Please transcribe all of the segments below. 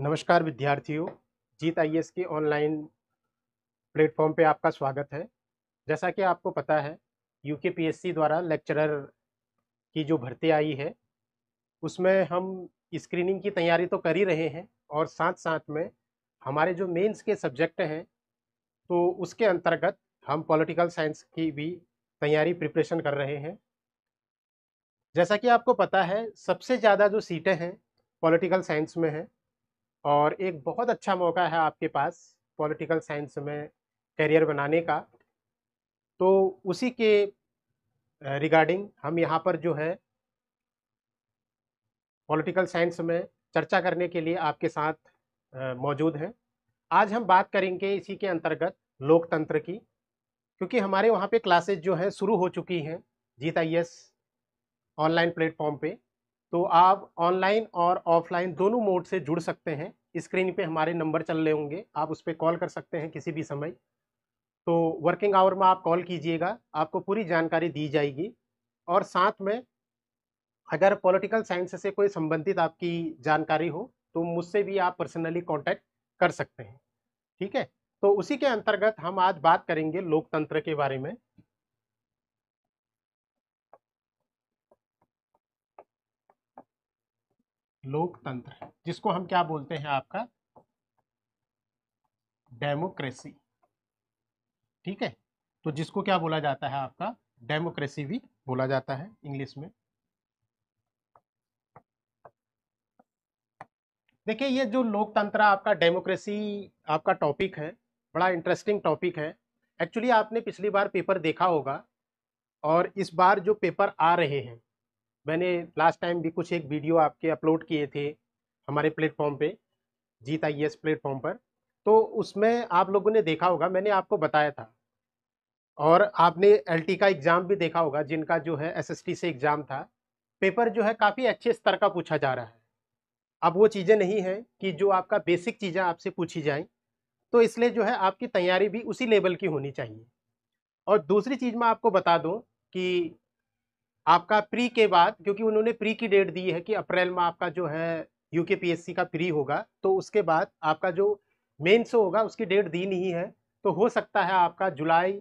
नमस्कार विद्यार्थियों जीत आई के ऑनलाइन प्लेटफॉर्म पे आपका स्वागत है जैसा कि आपको पता है एस सी द्वारा लेक्चरर की जो भर्ती आई है उसमें हम स्क्रीनिंग की तैयारी तो कर ही रहे हैं और साथ साथ में हमारे जो मेंस के सब्जेक्ट हैं तो उसके अंतर्गत हम पॉलिटिकल साइंस की भी तैयारी प्रिपरेशन कर रहे हैं जैसा कि आपको पता है सबसे ज़्यादा जो सीटें हैं पॉलिटिकल साइंस में हैं और एक बहुत अच्छा मौका है आपके पास पॉलिटिकल साइंस में करियर बनाने का तो उसी के रिगार्डिंग हम यहाँ पर जो है पॉलिटिकल साइंस में चर्चा करने के लिए आपके साथ मौजूद हैं आज हम बात करेंगे इसी के अंतर्गत लोकतंत्र की क्योंकि हमारे वहाँ पे क्लासेज जो हैं शुरू हो चुकी हैं जीत आई ऑनलाइन प्लेटफॉर्म पे तो आप ऑनलाइन और ऑफलाइन दोनों मोड से जुड़ सकते हैं स्क्रीन पे हमारे नंबर चल रहे होंगे आप उस पर कॉल कर सकते हैं किसी भी समय तो वर्किंग आवर में आप कॉल कीजिएगा आपको पूरी जानकारी दी जाएगी और साथ में अगर पॉलिटिकल साइंस से कोई संबंधित आपकी जानकारी हो तो मुझसे भी आप पर्सनली कॉन्टैक्ट कर सकते हैं ठीक है तो उसी के अंतर्गत हम आज बात करेंगे लोकतंत्र के बारे में लोकतंत्र जिसको हम क्या बोलते हैं आपका डेमोक्रेसी ठीक है तो जिसको क्या बोला जाता है आपका डेमोक्रेसी भी बोला जाता है इंग्लिश में देखिए ये जो लोकतंत्र आपका डेमोक्रेसी आपका टॉपिक है बड़ा इंटरेस्टिंग टॉपिक है एक्चुअली आपने पिछली बार पेपर देखा होगा और इस बार जो पेपर आ रहे हैं मैंने लास्ट टाइम भी कुछ एक वीडियो आपके अपलोड किए थे हमारे प्लेटफॉर्म पे जीत आई एस प्लेटफॉर्म पर तो उसमें आप लोगों ने देखा होगा मैंने आपको बताया था और आपने एल का एग्ज़ाम भी देखा होगा जिनका जो है एस से एग्ज़ाम था पेपर जो है काफ़ी अच्छे स्तर का पूछा जा रहा है अब वो चीज़ें नहीं हैं कि जो आपका बेसिक चीज़ें आपसे पूछी जाएं तो इसलिए जो है आपकी तैयारी भी उसी लेवल की होनी चाहिए और दूसरी चीज़ मैं आपको बता दूं कि आपका प्री के बाद क्योंकि उन्होंने प्री की डेट दी है कि अप्रैल में आपका जो है यूके पीएससी का प्री होगा तो उसके बाद आपका जो मेन से होगा उसकी डेट दी नहीं है तो हो सकता है आपका जुलाई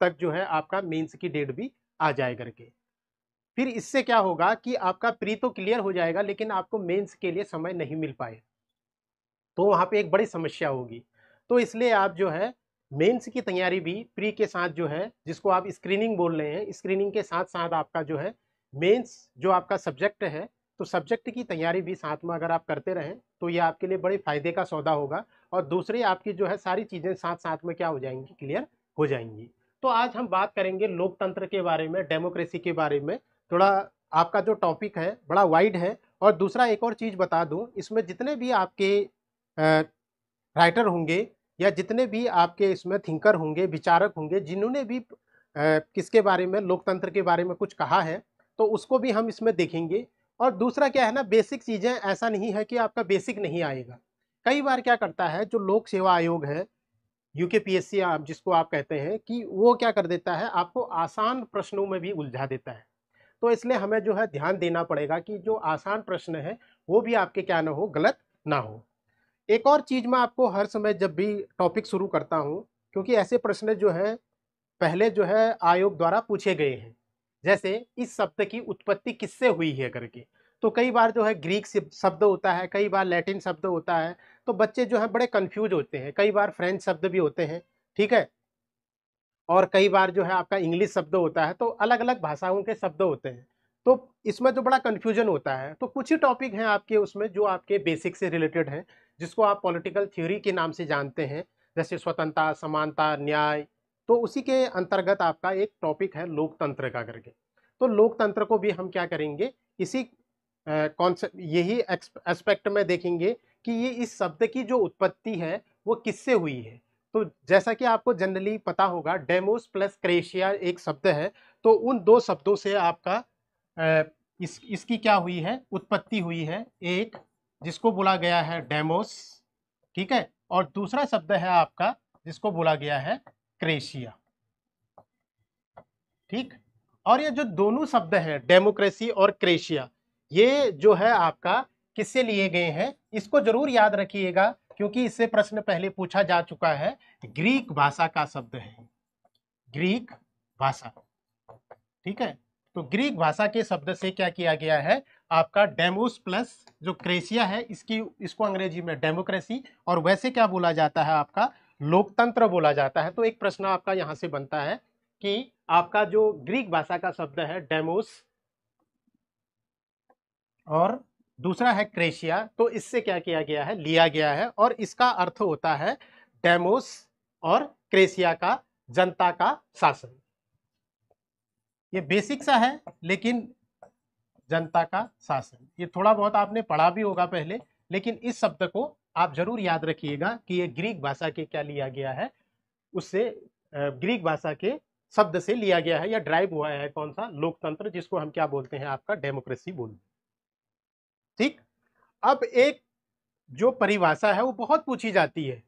तक जो है आपका मेंस की डेट भी आ जाए करके फिर इससे क्या होगा कि आपका प्री तो क्लियर हो जाएगा लेकिन आपको मेंस के लिए समय नहीं मिल पाए तो वहाँ पे एक बड़ी समस्या होगी तो इसलिए आप जो है मेंस की तैयारी भी प्री के साथ जो है जिसको आप स्क्रीनिंग बोल रहे हैं स्क्रीनिंग के साथ साथ आपका जो है मेंस जो आपका सब्जेक्ट है तो सब्जेक्ट की तैयारी भी साथ में अगर आप करते रहें तो ये आपके लिए बड़े फ़ायदे का सौदा होगा और दूसरी आपकी जो है सारी चीज़ें साथ साथ में क्या हो जाएंगी क्लियर हो जाएंगी तो आज हम बात करेंगे लोकतंत्र के बारे में डेमोक्रेसी के बारे में थोड़ा आपका जो टॉपिक है बड़ा वाइड है और दूसरा एक और चीज़ बता दूँ इसमें जितने भी आपके राइटर होंगे या जितने भी आपके इसमें थिंकर होंगे विचारक होंगे जिन्होंने भी किसके बारे में लोकतंत्र के बारे में कुछ कहा है तो उसको भी हम इसमें देखेंगे और दूसरा क्या है ना बेसिक चीज़ें ऐसा नहीं है कि आपका बेसिक नहीं आएगा कई बार क्या करता है जो लोक सेवा आयोग है यूके पीएससी आप जिसको आप कहते हैं कि वो क्या कर देता है आपको आसान प्रश्नों में भी उलझा देता है तो इसलिए हमें जो है ध्यान देना पड़ेगा कि जो आसान प्रश्न है वो भी आपके क्या ना हो गलत ना हो एक और चीज़ मैं आपको हर समय जब भी टॉपिक शुरू करता हूँ क्योंकि ऐसे प्रश्न जो है पहले जो है आयोग द्वारा पूछे गए हैं जैसे इस शब्द की उत्पत्ति किससे हुई है करके तो कई बार जो है ग्रीक शब्द होता है कई बार लैटिन शब्द होता है तो बच्चे जो है बड़े कंफ्यूज होते हैं कई बार फ्रेंच शब्द भी होते हैं ठीक है और कई बार जो है आपका इंग्लिश शब्द होता है तो अलग अलग भाषाओं के शब्द होते हैं तो इसमें जो बड़ा कन्फ्यूजन होता है तो कुछ ही टॉपिक हैं आपके उसमें जो आपके बेसिक से रिलेटेड हैं जिसको आप पॉलिटिकल थ्योरी के नाम से जानते हैं जैसे स्वतंत्रता समानता न्याय तो उसी के अंतर्गत आपका एक टॉपिक है लोकतंत्र का करके तो लोकतंत्र को भी हम क्या करेंगे इसी कॉन्सेप्ट यही एस्पेक्ट में देखेंगे कि ये इस शब्द की जो उत्पत्ति है वो किससे हुई है तो जैसा कि आपको जनरली पता होगा डेमोस प्लस क्रेशिया एक शब्द है तो उन दो शब्दों से आपका इस इसकी क्या हुई है उत्पत्ति हुई है एक जिसको बोला गया है डेमोस ठीक है और दूसरा शब्द है आपका जिसको बोला गया है क्रेशिया ठीक और ये जो दोनों शब्द हैं डेमोक्रेसी और क्रेशिया ये जो है आपका किससे लिए गए हैं इसको जरूर याद रखिएगा क्योंकि इससे प्रश्न पहले पूछा जा चुका है ग्रीक भाषा का शब्द है ग्रीक भाषा ठीक है तो ग्रीक भाषा के शब्द से क्या किया गया है आपका डेमोस प्लस जो क्रेसिया है इसकी इसको अंग्रेजी में डेमोक्रेसी और वैसे क्या बोला जाता है आपका लोकतंत्र बोला जाता है तो एक प्रश्न आपका यहाँ से बनता है कि आपका जो ग्रीक भाषा का शब्द है डेमोस और दूसरा है क्रेशिया तो इससे क्या किया गया है लिया गया है और इसका अर्थ होता है डेमोस और क्रेशिया का जनता का शासन ये बेसिक सा है लेकिन जनता का शासन ये थोड़ा बहुत आपने पढ़ा भी होगा पहले लेकिन इस शब्द को आप जरूर याद रखिएगा कि ये ग्रीक भाषा के क्या लिया गया है उससे ग्रीक भाषा के शब्द से लिया गया है या ड्राइव हुआ है कौन सा लोकतंत्र जिसको हम क्या बोलते हैं आपका डेमोक्रेसी बोल ठीक अब एक जो परिभाषा है वो बहुत पूछी जाती है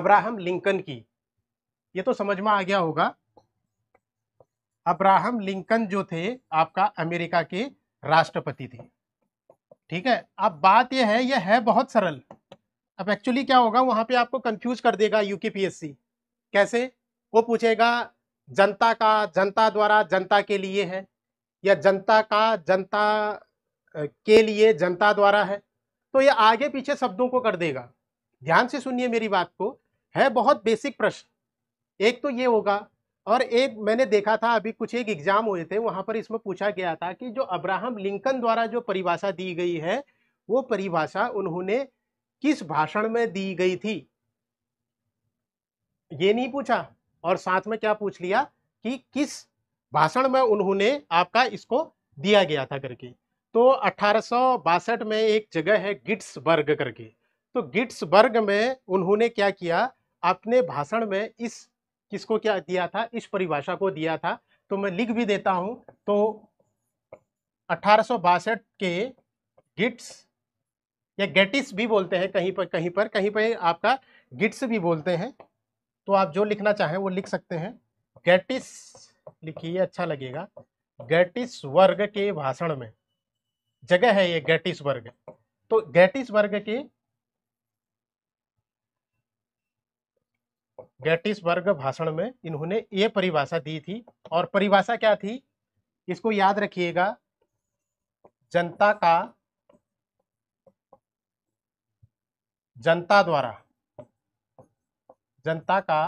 अब्राहम लिंकन की ये तो समझ में आ गया होगा अब्राहम लिंकन जो थे आपका अमेरिका के राष्ट्रपति थे ठीक है अब बात यह है यह है बहुत सरल अब एक्चुअली क्या होगा वहां पे आपको कंफ्यूज कर देगा यूकेपीएससी कैसे वो पूछेगा जनता का जनता द्वारा जनता के लिए है या जनता का जनता के लिए जनता द्वारा है तो ये आगे पीछे शब्दों को कर देगा ध्यान से सुनिए मेरी बात को है बहुत बेसिक प्रश्न एक तो ये होगा और एक मैंने देखा था अभी कुछ एक एग्जाम हुए थे वहां पर इसमें पूछा गया था कि जो अब्राहम लिंकन द्वारा जो परिभाषा दी गई है वो परिभाषा उन्होंने किस भाषण में दी गई थी ये नहीं पूछा और साथ में क्या पूछ लिया कि किस भाषण में उन्होंने आपका इसको दिया गया था करके तो अठारह में एक जगह है गिट्स करके तो गिट्स में उन्होंने क्या किया अपने भाषण में इस किसको क्या दिया था इस परिभाषा को दिया था तो मैं लिख भी देता हूं तो अठारह के गिट्स या गेटिस भी बोलते हैं कहीं पर कहीं पर कहीं पर आपका गिट्स भी बोलते हैं तो आप जो लिखना चाहें वो लिख सकते हैं गेटिस लिखिए अच्छा लगेगा गेटिस वर्ग के भाषण में जगह है ये गेटिस वर्ग तो गेटिस वर्ग के गैटिसबर्ग भाषण में इन्होंने ये परिभाषा दी थी और परिभाषा क्या थी इसको याद रखिएगा जनता का जनता द्वारा जनता का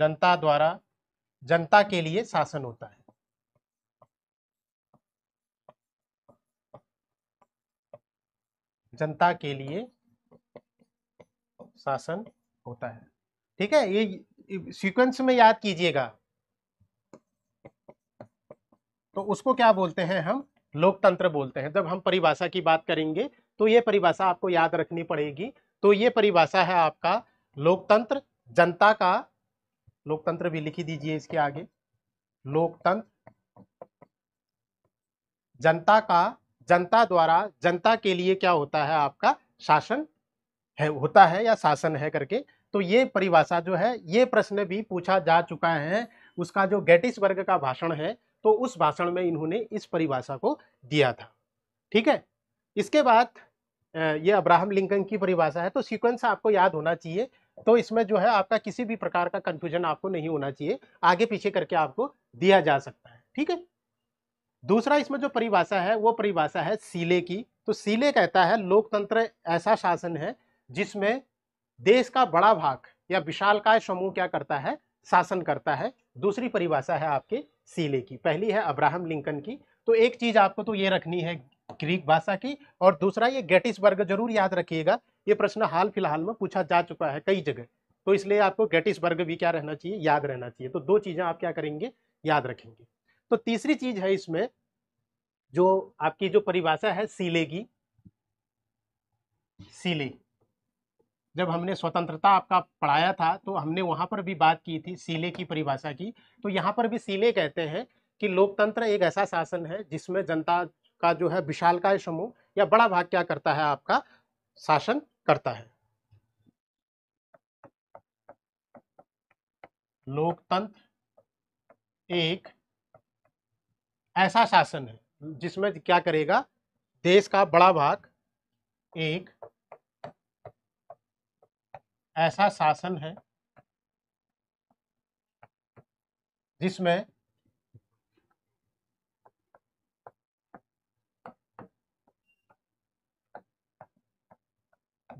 जनता द्वारा जनता के लिए शासन होता है जनता के लिए शासन होता है ठीक है ये सीक्वेंस में याद कीजिएगा तो उसको क्या बोलते हैं हम लोकतंत्र बोलते हैं जब हम परिभाषा की बात करेंगे तो ये परिभाषा आपको याद रखनी पड़ेगी तो ये परिभाषा है आपका लोकतंत्र जनता का लोकतंत्र भी लिखी दीजिए इसके आगे लोकतंत्र जनता का जनता द्वारा जनता के लिए क्या होता है आपका शासन है होता है या शासन है करके तो ये परिभाषा जो है ये प्रश्न भी पूछा जा चुका है उसका जो गेटिस वर्ग का भाषण है तो उस भाषण में इन्होंने इस परिभाषा को दिया था ठीक है इसके बाद ये अब्राहम लिंकन की परिभाषा है तो सीक्वेंस आपको याद होना चाहिए तो इसमें जो है आपका किसी भी प्रकार का कंफ्यूजन आपको नहीं होना चाहिए आगे पीछे करके आपको दिया जा सकता है ठीक है दूसरा इसमें जो परिभाषा है वो परिभाषा है सीले की तो सीले कहता है लोकतंत्र ऐसा शासन है जिसमें देश का बड़ा भाग या विशालकाय समूह क्या करता है शासन करता है दूसरी परिभाषा है आपके सीले की पहली है अब्राहम लिंकन की तो एक चीज आपको तो ये रखनी है ग्रीक भाषा की और दूसरा ये गेटिसबर्ग जरूर याद रखिएगा ये प्रश्न हाल फिलहाल में पूछा जा चुका है कई जगह तो इसलिए आपको गेटिसबर्ग भी क्या रहना चाहिए याद रहना चाहिए तो दो चीजें आप क्या करेंगे याद रखेंगे तो तीसरी चीज है इसमें जो आपकी जो परिभाषा है सीले की सीले जब हमने स्वतंत्रता आपका पढ़ाया था तो हमने वहाँ पर भी बात की थी सीले की परिभाषा की तो यहाँ पर भी सीले कहते हैं कि लोकतंत्र एक ऐसा शासन है जिसमें जनता का जो है विशालकाय समूह या बड़ा भाग क्या करता है आपका शासन करता है लोकतंत्र एक ऐसा शासन है जिसमें क्या करेगा देश का बड़ा भाग एक ऐसा शासन है जिसमें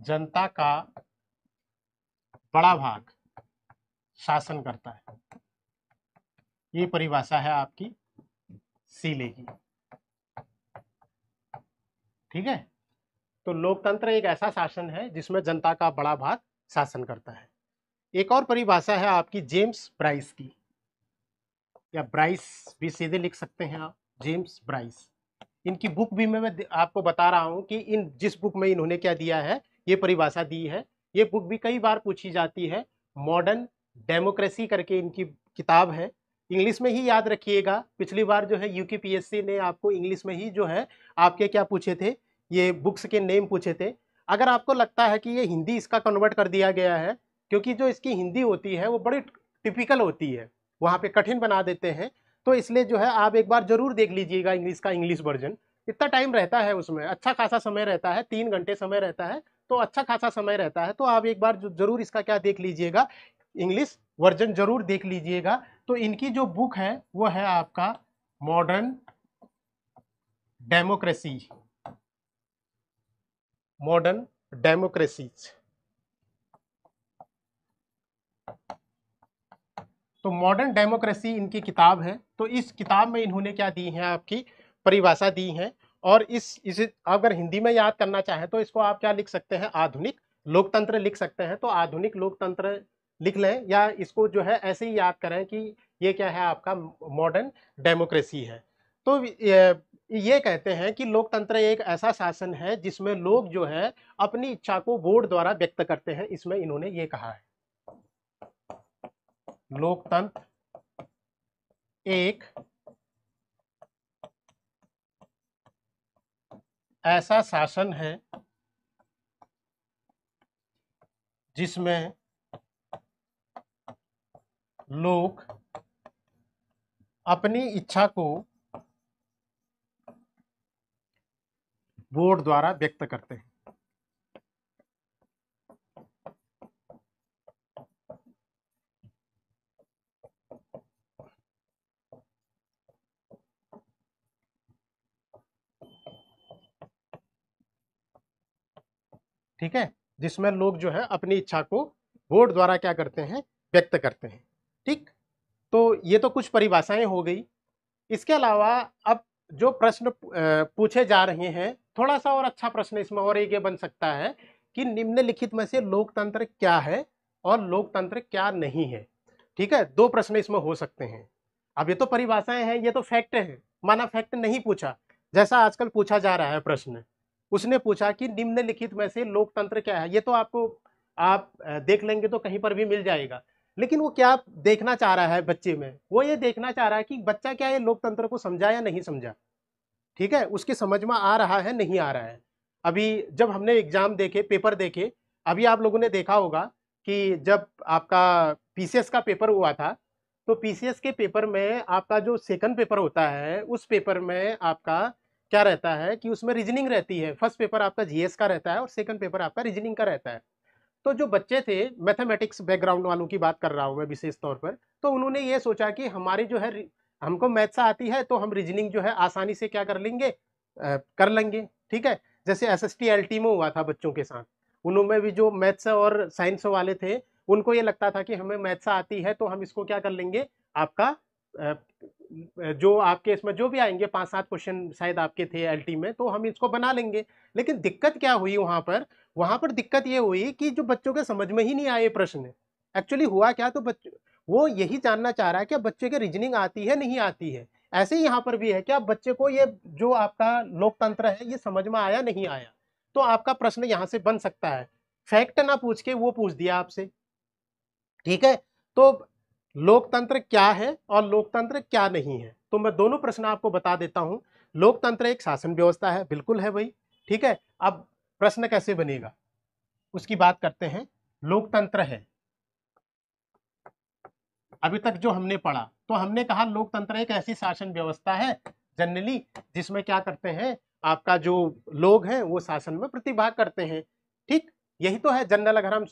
जनता का बड़ा भाग शासन करता है ये परिभाषा है आपकी सीले की ठीक है तो लोकतंत्र एक ऐसा शासन है जिसमें जनता का बड़ा भाग शासन करता है एक और परिभाषा है आपकी जेम्स ब्राइस की या ब्राइस भी सीधे लिख सकते हैं आप जेम्स ब्राइस इनकी बुक भी मैं आपको बता रहा हूँ कि इन जिस बुक में इन्होंने क्या दिया है ये परिभाषा दी है ये बुक भी कई बार पूछी जाती है मॉडर्न डेमोक्रेसी करके इनकी किताब है इंग्लिश में ही याद रखिएगा पिछली बार जो है यूके ने आपको इंग्लिश में ही जो है आपके क्या पूछे थे ये बुक्स के नेम पूछे थे अगर आपको लगता है कि ये हिंदी इसका कन्वर्ट कर दिया गया है क्योंकि जो इसकी हिंदी होती है वो बड़ी टिपिकल होती है वहाँ पे कठिन बना देते हैं तो इसलिए जो है आप एक बार ज़रूर देख लीजिएगा इंग्लिश का इंग्लिश वर्जन इतना टाइम रहता है उसमें अच्छा खासा समय रहता है तीन घंटे समय रहता है तो अच्छा खासा समय रहता है तो आप एक बार जरूर इसका क्या देख लीजिएगा इंग्लिश वर्जन जरूर देख लीजिएगा तो इनकी जो बुक है वो है आपका मॉडर्न डेमोक्रेसी modern democracies तो मॉडर्न डेमोक्रेसी इनकी किताब है तो इस किताब में इन्होंने क्या दी है आपकी परिभाषा दी है और इस इस अगर हिंदी में याद करना चाहें तो इसको आप क्या लिख सकते हैं आधुनिक लोकतंत्र लिख सकते हैं तो आधुनिक लोकतंत्र लिख लें या इसको जो है ऐसे ही याद करें कि ये क्या है आपका मॉडर्न डेमोक्रेसी है तो ये कहते हैं कि लोकतंत्र एक ऐसा शासन है जिसमें लोग जो है अपनी इच्छा को वोट द्वारा व्यक्त करते हैं इसमें इन्होंने ये कहा है लोकतंत्र एक ऐसा शासन है जिसमें लोग अपनी इच्छा को बोर्ड द्वारा व्यक्त करते हैं ठीक है जिसमें लोग जो है अपनी इच्छा को बोर्ड द्वारा क्या करते हैं व्यक्त करते हैं ठीक तो ये तो कुछ परिभाषाएं हो गई इसके अलावा अब जो प्रश्न पूछे जा रहे हैं थोड़ा सा और अच्छा प्रश्न इसमें और एक ये बन सकता है कि निम्नलिखित में से लोकतंत्र क्या है और लोकतंत्र क्या नहीं है ठीक है दो प्रश्न इसमें हो सकते हैं अब ये तो परिभाषाएं हैं ये तो फैक्ट है माना फैक्ट नहीं पूछा जैसा आजकल पूछा जा रहा है प्रश्न उसने पूछा कि निम्नलिखित में से लोकतंत्र क्या है ये तो आपको आप देख लेंगे तो कहीं पर भी मिल जाएगा लेकिन वो क्या देखना चाह रहा है बच्चे में वो ये देखना चाह रहा है कि बच्चा क्या ये लोकतंत्र को समझा या नहीं समझा ठीक है उसके समझ में आ रहा है नहीं आ रहा है अभी जब हमने एग्ज़ाम देखे पेपर देखे अभी आप लोगों ने देखा होगा कि जब आपका पीसीएस का पेपर हुआ था तो पीसीएस के पेपर में आपका जो सेकंड पेपर होता है उस पेपर में आपका क्या रहता है कि उसमें रीजनिंग रहती है फर्स्ट पेपर आपका जीएस का रहता है और सेकंड पेपर आपका रीजनिंग का रहता है तो जो बच्चे थे मैथमेटिक्स बैकग्राउंड वालों की बात कर रहा हूँ मैं विशेष तौर पर तो उन्होंने ये सोचा कि हमारे जो है हमको मैथ्स आती है तो हम रीजनिंग जो है आसानी से क्या कर लेंगे आ, कर लेंगे ठीक है जैसे एस एस टी में हुआ था बच्चों के साथ उनमें भी जो मैथ्स और साइंस वाले थे उनको ये लगता था कि हमें मैथ्स आती है तो हम इसको क्या कर लेंगे आपका जो आपके इसमें जो भी आएंगे पांच सात क्वेश्चन शायद आपके थे एलटी में तो हम इसको बना लेंगे लेकिन दिक्कत क्या हुई वहां पर वहां पर दिक्कत ये हुई कि जो बच्चों के समझ में ही नहीं आए प्रश्न एक्चुअली हुआ क्या तो बच्चों वो यही जानना चाह रहा है कि बच्चे के रीजनिंग आती है नहीं आती है ऐसे ही यहाँ पर भी है कि आप बच्चे को ये जो आपका लोकतंत्र है ये समझ में आया नहीं आया तो आपका प्रश्न यहाँ से बन सकता है फैक्ट ना पूछ के वो पूछ दिया आपसे ठीक है तो लोकतंत्र क्या है और लोकतंत्र क्या नहीं है तो मैं दोनों प्रश्न आपको बता देता हूँ लोकतंत्र एक शासन व्यवस्था है बिल्कुल है भाई ठीक है अब प्रश्न कैसे बनेगा उसकी बात करते हैं लोकतंत्र है अभी तक जो हमने पढ़ा तो हमने कहा लोकतंत्र एक ऐसी शासन व्यवस्था है जनरली जिसमें क्या करते हैं आपका जो लोग हैं वो शासन में प्रतिभाग करते हैं ठीक यही तो है जनरल अगर हम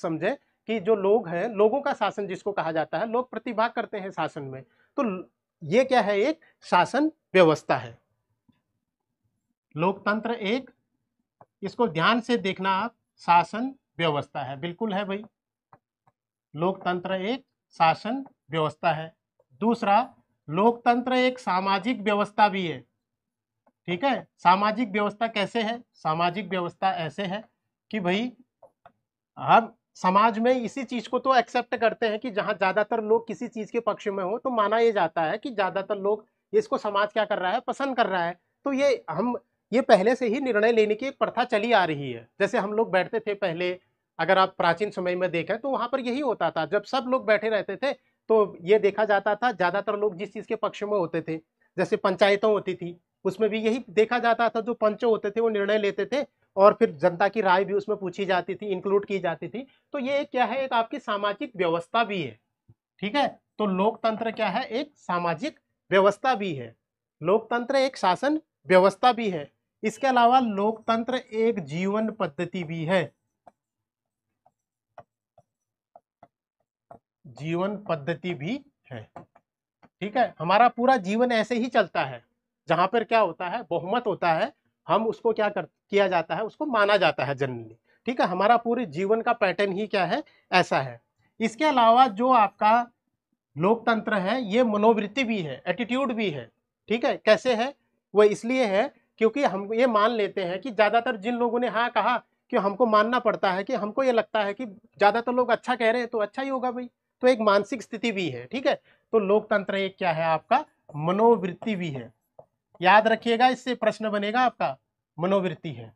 समझे कि जो लोग हैं लोगों का शासन जिसको कहा जाता है लोग प्रतिभाग करते हैं शासन में तो ये क्या है एक शासन व्यवस्था है लोकतंत्र एक इसको ध्यान से देखना आप शासन व्यवस्था है बिल्कुल है भाई लोकतंत्र एक शासन व्यवस्था है दूसरा लोकतंत्र एक सामाजिक व्यवस्था भी है ठीक है सामाजिक व्यवस्था कैसे है सामाजिक व्यवस्था ऐसे है कि भाई हम समाज में इसी चीज को तो एक्सेप्ट करते हैं कि जहां ज्यादातर लोग किसी चीज के पक्ष में हो तो माना यह जाता है कि ज्यादातर लोग इसको समाज क्या कर रहा है पसंद कर रहा है तो ये हम ये पहले से ही निर्णय लेने की एक प्रथा चली आ रही है जैसे हम लोग बैठते थे पहले अगर आप प्राचीन समय में देखें तो वहां पर यही होता था जब सब लोग बैठे रहते थे तो ये देखा जाता था ज्यादातर लोग जिस चीज के पक्ष में होते थे जैसे पंचायतों होती थी उसमें भी यही देखा जाता था जो पंच होते थे वो निर्णय लेते थे और फिर जनता की राय भी उसमें पूछी जाती थी इंक्लूड की जाती थी तो ये क्या है एक आपकी सामाजिक व्यवस्था भी है ठीक है तो लोकतंत्र क्या है एक सामाजिक व्यवस्था भी है लोकतंत्र एक शासन व्यवस्था भी है इसके अलावा लोकतंत्र एक जीवन पद्धति भी है जीवन पद्धति भी है ठीक है हमारा पूरा जीवन ऐसे ही चलता है जहां पर क्या होता है बहुमत होता है हम उसको क्या कर किया जाता है उसको माना जाता है जनरली ठीक है हमारा पूरे जीवन का पैटर्न ही क्या है ऐसा है इसके अलावा जो आपका लोकतंत्र है ये मनोवृत्ति भी है एटीट्यूड भी है ठीक है कैसे है वो इसलिए है क्योंकि हम ये मान लेते हैं कि ज़्यादातर जिन लोगों ने हाँ कहा कि हमको मानना पड़ता है कि हमको ये लगता है कि ज़्यादातर लोग अच्छा कह रहे हैं तो अच्छा ही होगा भाई तो एक मानसिक स्थिति भी है ठीक है तो लोकतंत्र एक क्या है आपका मनोवृत्ति भी है याद रखिएगा इससे प्रश्न बनेगा आपका मनोवृत्ति है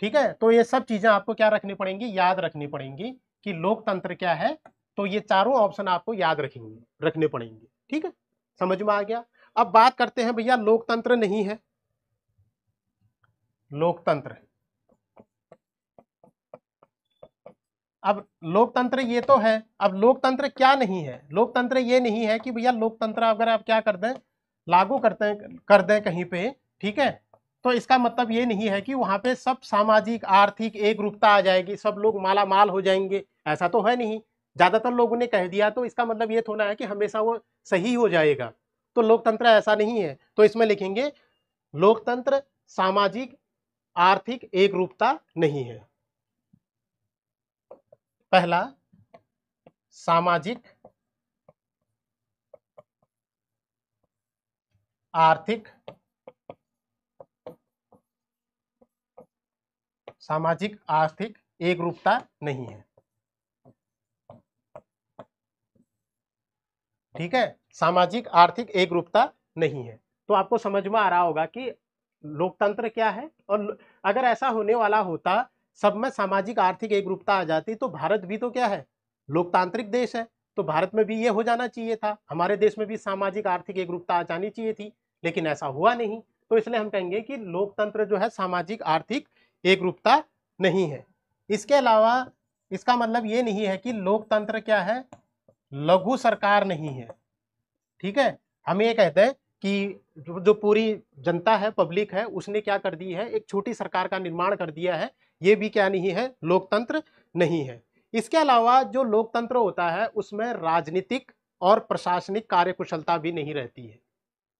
ठीक है तो ये सब चीजें आपको क्या रखनी पड़ेंगी याद रखनी पड़ेंगी कि लोकतंत्र क्या है तो ये चारों ऑप्शन आपको याद रखेंगे रखने पड़ेंगे ठीक है समझ में आ गया अब बात करते हैं भैया लोकतंत्र नहीं है लोकतंत्र है अब लोकतंत्र ये तो है अब लोकतंत्र क्या नहीं है लोकतंत्र ये नहीं है कि भैया लोकतंत्र अगर आप क्या कर दें लागू करते हैं कर दें कहीं पे ठीक है तो इसका मतलब ये नहीं है कि वहाँ पे सब सामाजिक आर्थिक एक रूपता आ जाएगी सब लोग माला माल हो जाएंगे ऐसा तो है नहीं ज़्यादातर लोगों ने कह दिया तो इसका मतलब ये थोड़ा है कि हमेशा वो सही हो जाएगा तो लोकतंत्र ऐसा नहीं है तो इसमें लिखेंगे लोकतंत्र सामाजिक आर्थिक रूपता नहीं है पहला सामाजिक आर्थिक सामाजिक आर्थिक एक रूपता नहीं है ठीक है सामाजिक आर्थिक एक रूपता नहीं है तो आपको समझ में आ रहा होगा कि लोकतंत्र क्या है और अगर ऐसा होने वाला होता सब में सामाजिक आर्थिक एकरूपता आ जाती तो भारत भी तो क्या है लोकतांत्रिक देश है तो भारत में भी ये हो जाना चाहिए था हमारे देश में भी सामाजिक आर्थिक एकरूपता आ जानी चाहिए थी लेकिन ऐसा हुआ नहीं तो इसलिए हम कहेंगे कि लोकतंत्र जो है सामाजिक आर्थिक एकरूपता नहीं है इसके अलावा इसका मतलब ये नहीं है कि लोकतंत्र क्या है लघु सरकार नहीं है ठीक है हम ये कहते हैं कि जो पूरी जनता है पब्लिक है उसने क्या कर दी है एक छोटी सरकार का निर्माण कर दिया है ये भी क्या नहीं है लोकतंत्र नहीं है इसके अलावा जो लोकतंत्र होता है उसमें राजनीतिक और प्रशासनिक कार्यकुशलता भी नहीं रहती है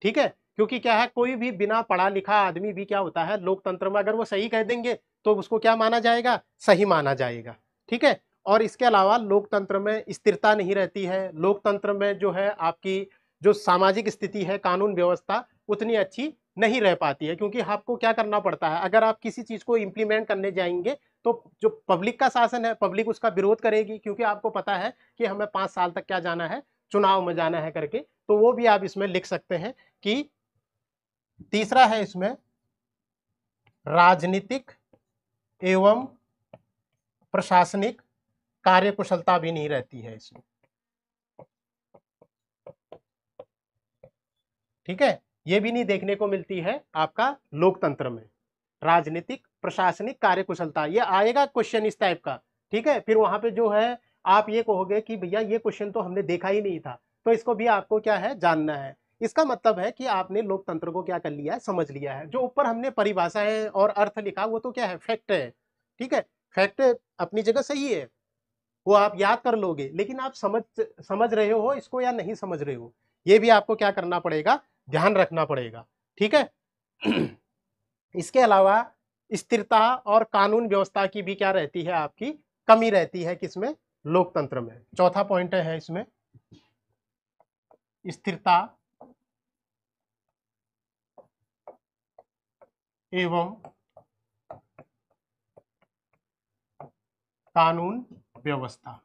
ठीक है क्योंकि क्या है कोई भी बिना पढ़ा लिखा आदमी भी क्या होता है लोकतंत्र में अगर वो सही कह देंगे तो उसको क्या माना जाएगा सही माना जाएगा ठीक है और इसके अलावा लोकतंत्र में स्थिरता नहीं रहती है लोकतंत्र में जो है आपकी जो सामाजिक स्थिति है कानून व्यवस्था उतनी अच्छी नहीं रह पाती है क्योंकि आपको क्या करना पड़ता है अगर आप किसी चीज़ को इम्प्लीमेंट करने जाएंगे तो जो पब्लिक का शासन है पब्लिक उसका विरोध करेगी क्योंकि आपको पता है कि हमें पाँच साल तक क्या जाना है चुनाव में जाना है करके तो वो भी आप इसमें लिख सकते हैं कि तीसरा है इसमें राजनीतिक एवं प्रशासनिक कार्यकुशलता भी नहीं रहती है इसमें ठीक है ये भी नहीं देखने को मिलती है आपका लोकतंत्र में राजनीतिक प्रशासनिक कार्यकुशलता ये आएगा क्वेश्चन इस टाइप का ठीक है फिर वहां पे जो है आप ये कहोगे कि भैया ये क्वेश्चन तो हमने देखा ही नहीं था तो इसको भी आपको क्या है जानना है इसका मतलब है कि आपने लोकतंत्र को क्या कर लिया है समझ लिया है जो ऊपर हमने परिभाषा है और अर्थ लिखा वो तो क्या है फैक्ट है ठीक है फैक्ट अपनी जगह सही है वो आप याद कर लोगे लेकिन आप समझ समझ रहे हो इसको या नहीं समझ रहे हो ये भी आपको क्या करना पड़ेगा ध्यान रखना पड़ेगा ठीक है इसके अलावा स्थिरता और कानून व्यवस्था की भी क्या रहती है आपकी कमी रहती है किसमें लोकतंत्र में चौथा पॉइंट है इसमें स्थिरता एवं कानून व्यवस्था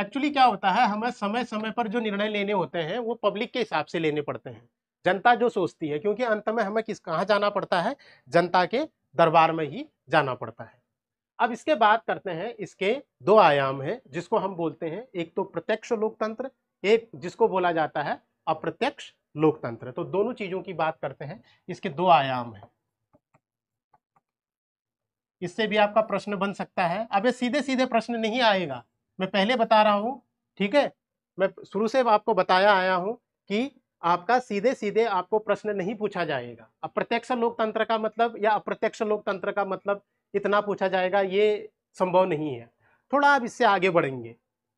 एक्चुअली क्या होता है हमें समय समय पर जो निर्णय लेने होते हैं वो पब्लिक के हिसाब से लेने पड़ते हैं जनता जो सोचती है क्योंकि अंत में हमें किस कहाँ जाना पड़ता है जनता के दरबार में ही जाना पड़ता है अब इसके बात करते हैं इसके दो आयाम हैं जिसको हम बोलते हैं एक तो प्रत्यक्ष लोकतंत्र एक जिसको बोला जाता है अप्रत्यक्ष लोकतंत्र तो दोनों चीजों की बात करते हैं इसके दो आयाम हैं इससे भी आपका प्रश्न बन सकता है अब ये सीधे सीधे प्रश्न नहीं आएगा मैं पहले बता रहा हूँ ठीक है मैं शुरू से आपको बताया आया हूँ कि आपका सीधे सीधे आपको प्रश्न नहीं पूछा जाएगा अप्रत्यक्ष लोकतंत्र का मतलब या अप्रत्यक्ष लोकतंत्र का मतलब इतना पूछा जाएगा ये संभव नहीं है थोड़ा आप इससे आगे बढ़ेंगे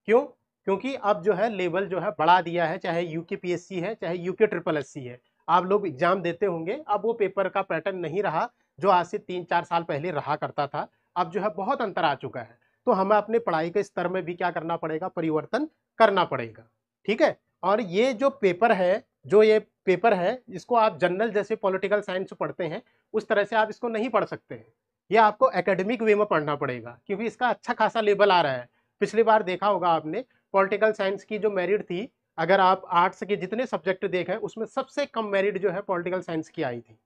क्यों क्योंकि अब जो है लेवल जो है बढ़ा दिया है चाहे यू के पी एस सी है चाहे यू के ट्रिपल एस सी है आप लोग एग्जाम देते होंगे अब वो पेपर का पैटर्न नहीं रहा जो आज से तीन चार साल पहले रहा करता था अब जो है बहुत अंतर आ चुका है तो हमें अपने पढ़ाई के स्तर में भी क्या करना पड़ेगा परिवर्तन करना पड़ेगा ठीक है और ये जो पेपर है जो ये पेपर है इसको आप जनरल जैसे पॉलिटिकल साइंस पढ़ते हैं उस तरह से आप इसको नहीं पढ़ सकते हैं ये आपको एकेडमिक वे में पढ़ना पड़ेगा क्योंकि इसका अच्छा खासा लेवल आ रहा है पिछली बार देखा होगा आपने पॉलिटिकल साइंस की जो मेरिट थी अगर आप आर्ट्स के जितने सब्जेक्ट देखें उसमें सबसे कम मेरिट जो है पॉलिटिकल साइंस की आई थी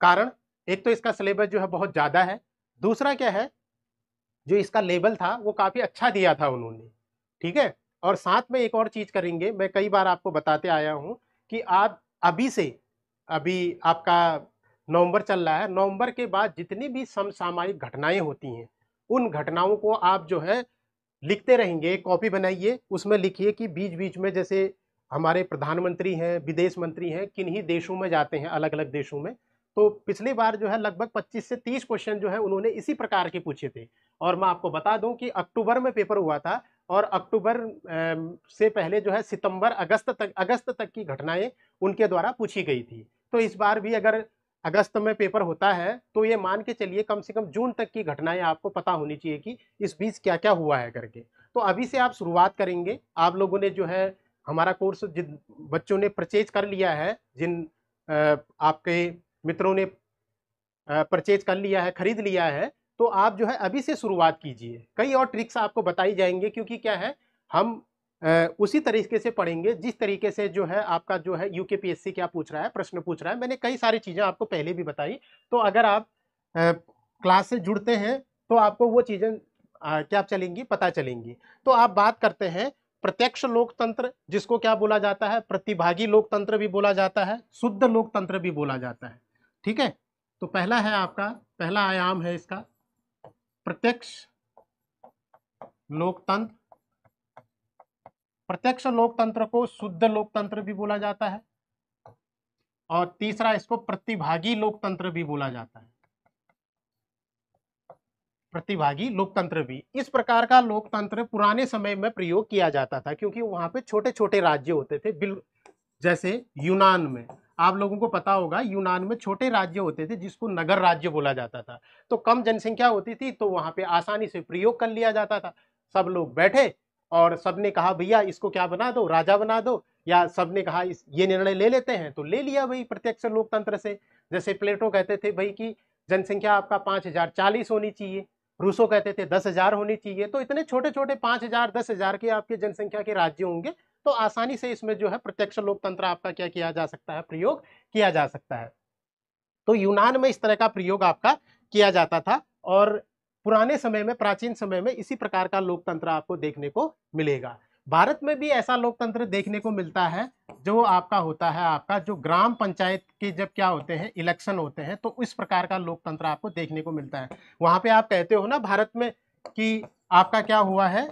कारण एक तो इसका सिलेबस जो है बहुत ज़्यादा है दूसरा क्या है जो इसका लेबल था वो काफ़ी अच्छा दिया था उन्होंने ठीक है और साथ में एक और चीज़ करेंगे मैं कई बार आपको बताते आया हूँ कि आप अभी से अभी आपका नवंबर चल रहा है नवंबर के बाद जितनी भी समसामायिक घटनाएं होती हैं उन घटनाओं को आप जो है लिखते रहेंगे कॉपी बनाइए उसमें लिखिए कि बीच बीच में जैसे हमारे प्रधानमंत्री हैं विदेश मंत्री हैं किन्हीं देशों में जाते हैं अलग अलग देशों में तो पिछली बार जो है लगभग 25 से 30 क्वेश्चन जो है उन्होंने इसी प्रकार के पूछे थे और मैं आपको बता दूं कि अक्टूबर में पेपर हुआ था और अक्टूबर से पहले जो है सितंबर अगस्त तक अगस्त तक की घटनाएं उनके द्वारा पूछी गई थी तो इस बार भी अगर अगस्त में पेपर होता है तो ये मान के चलिए कम से कम जून तक की घटनाएं आपको पता होनी चाहिए कि इस बीच क्या क्या हुआ है करके तो अभी से आप शुरुआत करेंगे आप लोगों ने जो है हमारा कोर्स जिन बच्चों ने परचेज कर लिया है जिन आपके मित्रों ने परचेज कर लिया है खरीद लिया है तो आप जो है अभी से शुरुआत कीजिए कई और ट्रिक्स आपको बताई जाएंगे क्योंकि क्या है हम उसी तरीके से पढ़ेंगे जिस तरीके से जो है आपका जो है यू क्या पूछ रहा है प्रश्न पूछ रहा है मैंने कई सारी चीज़ें आपको पहले भी बताई तो अगर आप क्लास से जुड़ते हैं तो आपको वो चीज़ें क्या चलेंगी पता चलेंगी तो आप बात करते हैं प्रत्यक्ष लोकतंत्र जिसको क्या बोला जाता है प्रतिभागी लोकतंत्र भी बोला जाता है शुद्ध लोकतंत्र भी बोला जाता है ठीक है तो पहला है आपका पहला आयाम है इसका प्रत्यक्ष लोकतंत्र प्रत्यक्ष लोकतंत्र को शुद्ध लोकतंत्र भी बोला जाता है और तीसरा इसको प्रतिभागी लोकतंत्र भी बोला जाता है प्रतिभागी लोकतंत्र भी इस प्रकार का लोकतंत्र पुराने समय में प्रयोग किया जाता था क्योंकि वहां पे छोटे छोटे राज्य होते थे बिल जैसे यूनान में आप लोगों को पता होगा यूनान में छोटे राज्य होते थे जिसको नगर राज्य बोला जाता था तो कम जनसंख्या होती थी तो वहाँ पे आसानी से प्रयोग कर लिया जाता था सब लोग बैठे और सबने कहा भैया इसको क्या बना दो राजा बना दो या सबने कहा इस ये निर्णय ले लेते हैं तो ले लिया भाई प्रत्यक्ष लोकतंत्र से जैसे प्लेटो कहते थे भाई कि जनसंख्या आपका पाँच हजार चालीस होनी चाहिए रूसो कहते थे दस हजार होनी चाहिए तो इतने छोटे छोटे पाँच हजार दस हजार के आपके जनसंख्या के राज्य होंगे तो आसानी से इसमें जो है प्रत्यक्ष लोकतंत्र आपका क्या किया जा सकता है प्रयोग किया जा सकता है तो यूनान में इस तरह का प्रयोग आपका किया जाता था और पुराने समय में प्राचीन समय में इसी प्रकार का लोकतंत्र आपको देखने को मिलेगा भारत में भी ऐसा लोकतंत्र देखने को मिलता है जो आपका होता है आपका जो ग्राम पंचायत के जब क्या होते हैं इलेक्शन होते हैं तो इस प्रकार का लोकतंत्र आपको देखने को मिलता है वहां पे आप कहते हो ना भारत में कि आपका क्या हुआ है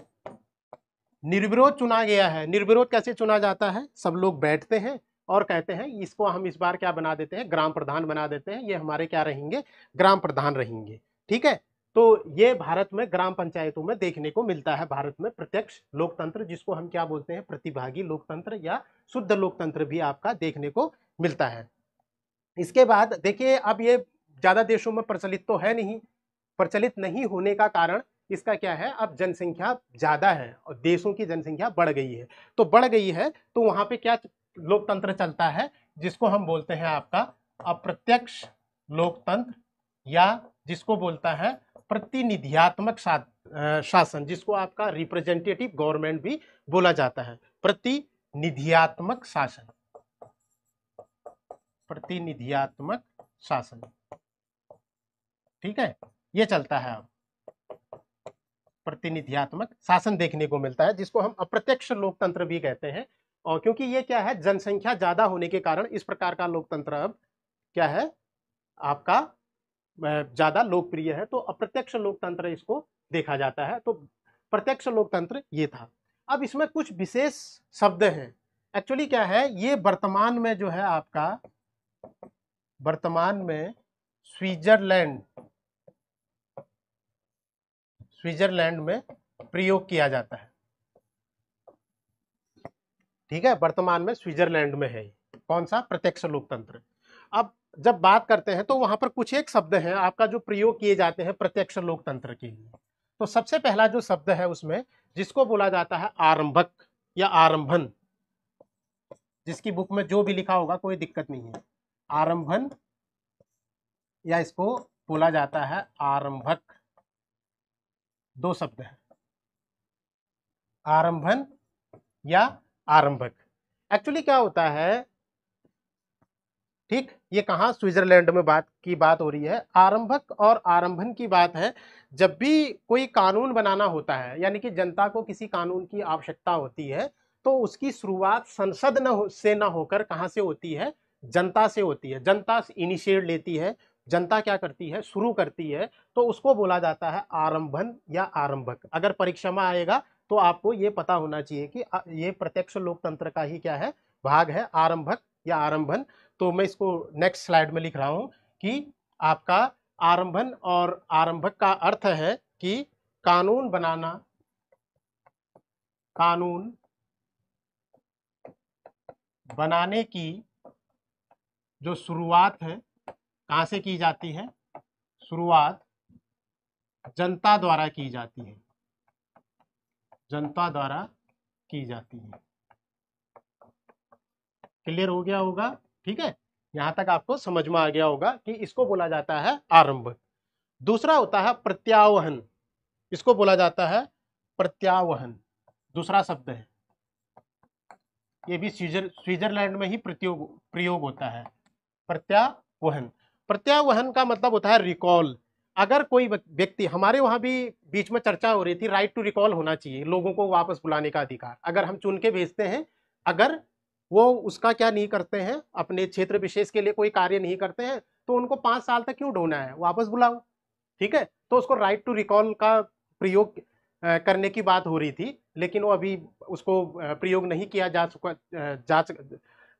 निर्विरोध चुना गया है निर्विरोध कैसे चुना जाता है सब लोग बैठते हैं और कहते हैं इसको हम इस बार क्या बना देते हैं ग्राम प्रधान बना देते हैं ये हमारे क्या रहेंगे ग्राम प्रधान रहेंगे ठीक है तो ये भारत में ग्राम पंचायतों में देखने को मिलता है भारत में प्रत्यक्ष लोकतंत्र जिसको हम क्या बोलते हैं प्रतिभागी लोकतंत्र या शुद्ध लोकतंत्र भी आपका देखने को मिलता है इसके बाद देखिए अब ये ज़्यादा देशों में प्रचलित तो है नहीं प्रचलित नहीं होने का कारण इसका क्या है अब जनसंख्या ज़्यादा है और देशों की जनसंख्या बढ़ गई है तो बढ़ गई है तो वहाँ पे क्या लोकतंत्र चलता है जिसको हम बोलते हैं आपका अप्रत्यक्ष लोकतंत्र या जिसको बोलता है प्रतिनिधियात्मक शासन जिसको आपका रिप्रेजेंटेटिव गवर्नमेंट भी बोला जाता है प्रतिनिधियात्मक शासन प्रतिनिधियात्मक शासन ठीक है ये चलता है अब प्रतिनिधियात्मक शासन देखने को मिलता है जिसको हम अप्रत्यक्ष लोकतंत्र भी कहते हैं और क्योंकि ये क्या है जनसंख्या ज़्यादा होने के कारण इस प्रकार का लोकतंत्र अब क्या है आपका ज़्यादा लोकप्रिय है तो अप्रत्यक्ष लोकतंत्र इसको देखा जाता है तो प्रत्यक्ष लोकतंत्र ये था अब इसमें कुछ विशेष शब्द हैं एक्चुअली क्या है ये वर्तमान में जो है आपका वर्तमान में स्विट्जरलैंड स्विट्जरलैंड में प्रयोग किया जाता है ठीक है वर्तमान में स्विट्जरलैंड में है कौन सा प्रत्यक्ष लोकतंत्र अब जब बात करते हैं तो वहां पर कुछ एक शब्द हैं आपका जो प्रयोग किए जाते हैं प्रत्यक्ष लोकतंत्र के लिए तो सबसे पहला जो शब्द है उसमें जिसको बोला जाता है आरंभक या आरंभन जिसकी बुक में जो भी लिखा होगा कोई दिक्कत नहीं है आरंभन या इसको बोला जाता है आरंभक दो शब्द हैं आरंभन या आरंभक एक्चुअली क्या होता है ठीक ये कहा स्विट्जरलैंड में बात की बात हो रही है आरंभक और आरंभन की बात है जब भी कोई कानून बनाना होता है यानी कि जनता को किसी कानून की आवश्यकता होती है तो उसकी शुरुआत संसद न हो, से ना होकर कहाँ से होती है जनता से होती है जनता इनिशिएट लेती है जनता क्या करती है शुरू करती है तो उसको बोला जाता है आरंभन या आरंभक अगर परीक्षा में आएगा तो आपको ये पता होना चाहिए कि ये प्रत्यक्ष लोकतंत्र का ही क्या है भाग है आरंभक या आरंभन तो मैं इसको नेक्स्ट स्लाइड में लिख रहा हूँ कि आपका आरंभन और आरंभक का अर्थ है कि कानून बनाना कानून बनाने की जो शुरुआत है कहा से की जाती है शुरुआत जनता द्वारा की जाती है जनता द्वारा की जाती है क्लियर हो गया होगा ठीक है यहां तक आपको समझ में आ गया होगा कि इसको बोला जाता है आरंभ दूसरा होता है प्रत्यावहन इसको बोला जाता है प्रत्यावहन दूसरा शब्द है यह भी स्विजर स्विट्जरलैंड में ही प्रयोग होता है प्रत्यावहन प्रत्यावहन का मतलब होता है रिकॉल अगर कोई व्यक्ति हमारे वहाँ भी बीच में चर्चा हो रही थी राइट टू रिकॉल होना चाहिए लोगों को वापस बुलाने का अधिकार अगर हम चुन के भेजते हैं अगर वो उसका क्या नहीं करते हैं अपने क्षेत्र विशेष के लिए कोई कार्य नहीं करते हैं तो उनको पाँच साल तक क्यों ढोना है वापस बुलाओ ठीक है तो उसको राइट टू रिकॉल का प्रयोग करने की बात हो रही थी लेकिन वो अभी उसको प्रयोग नहीं किया जा चुका जा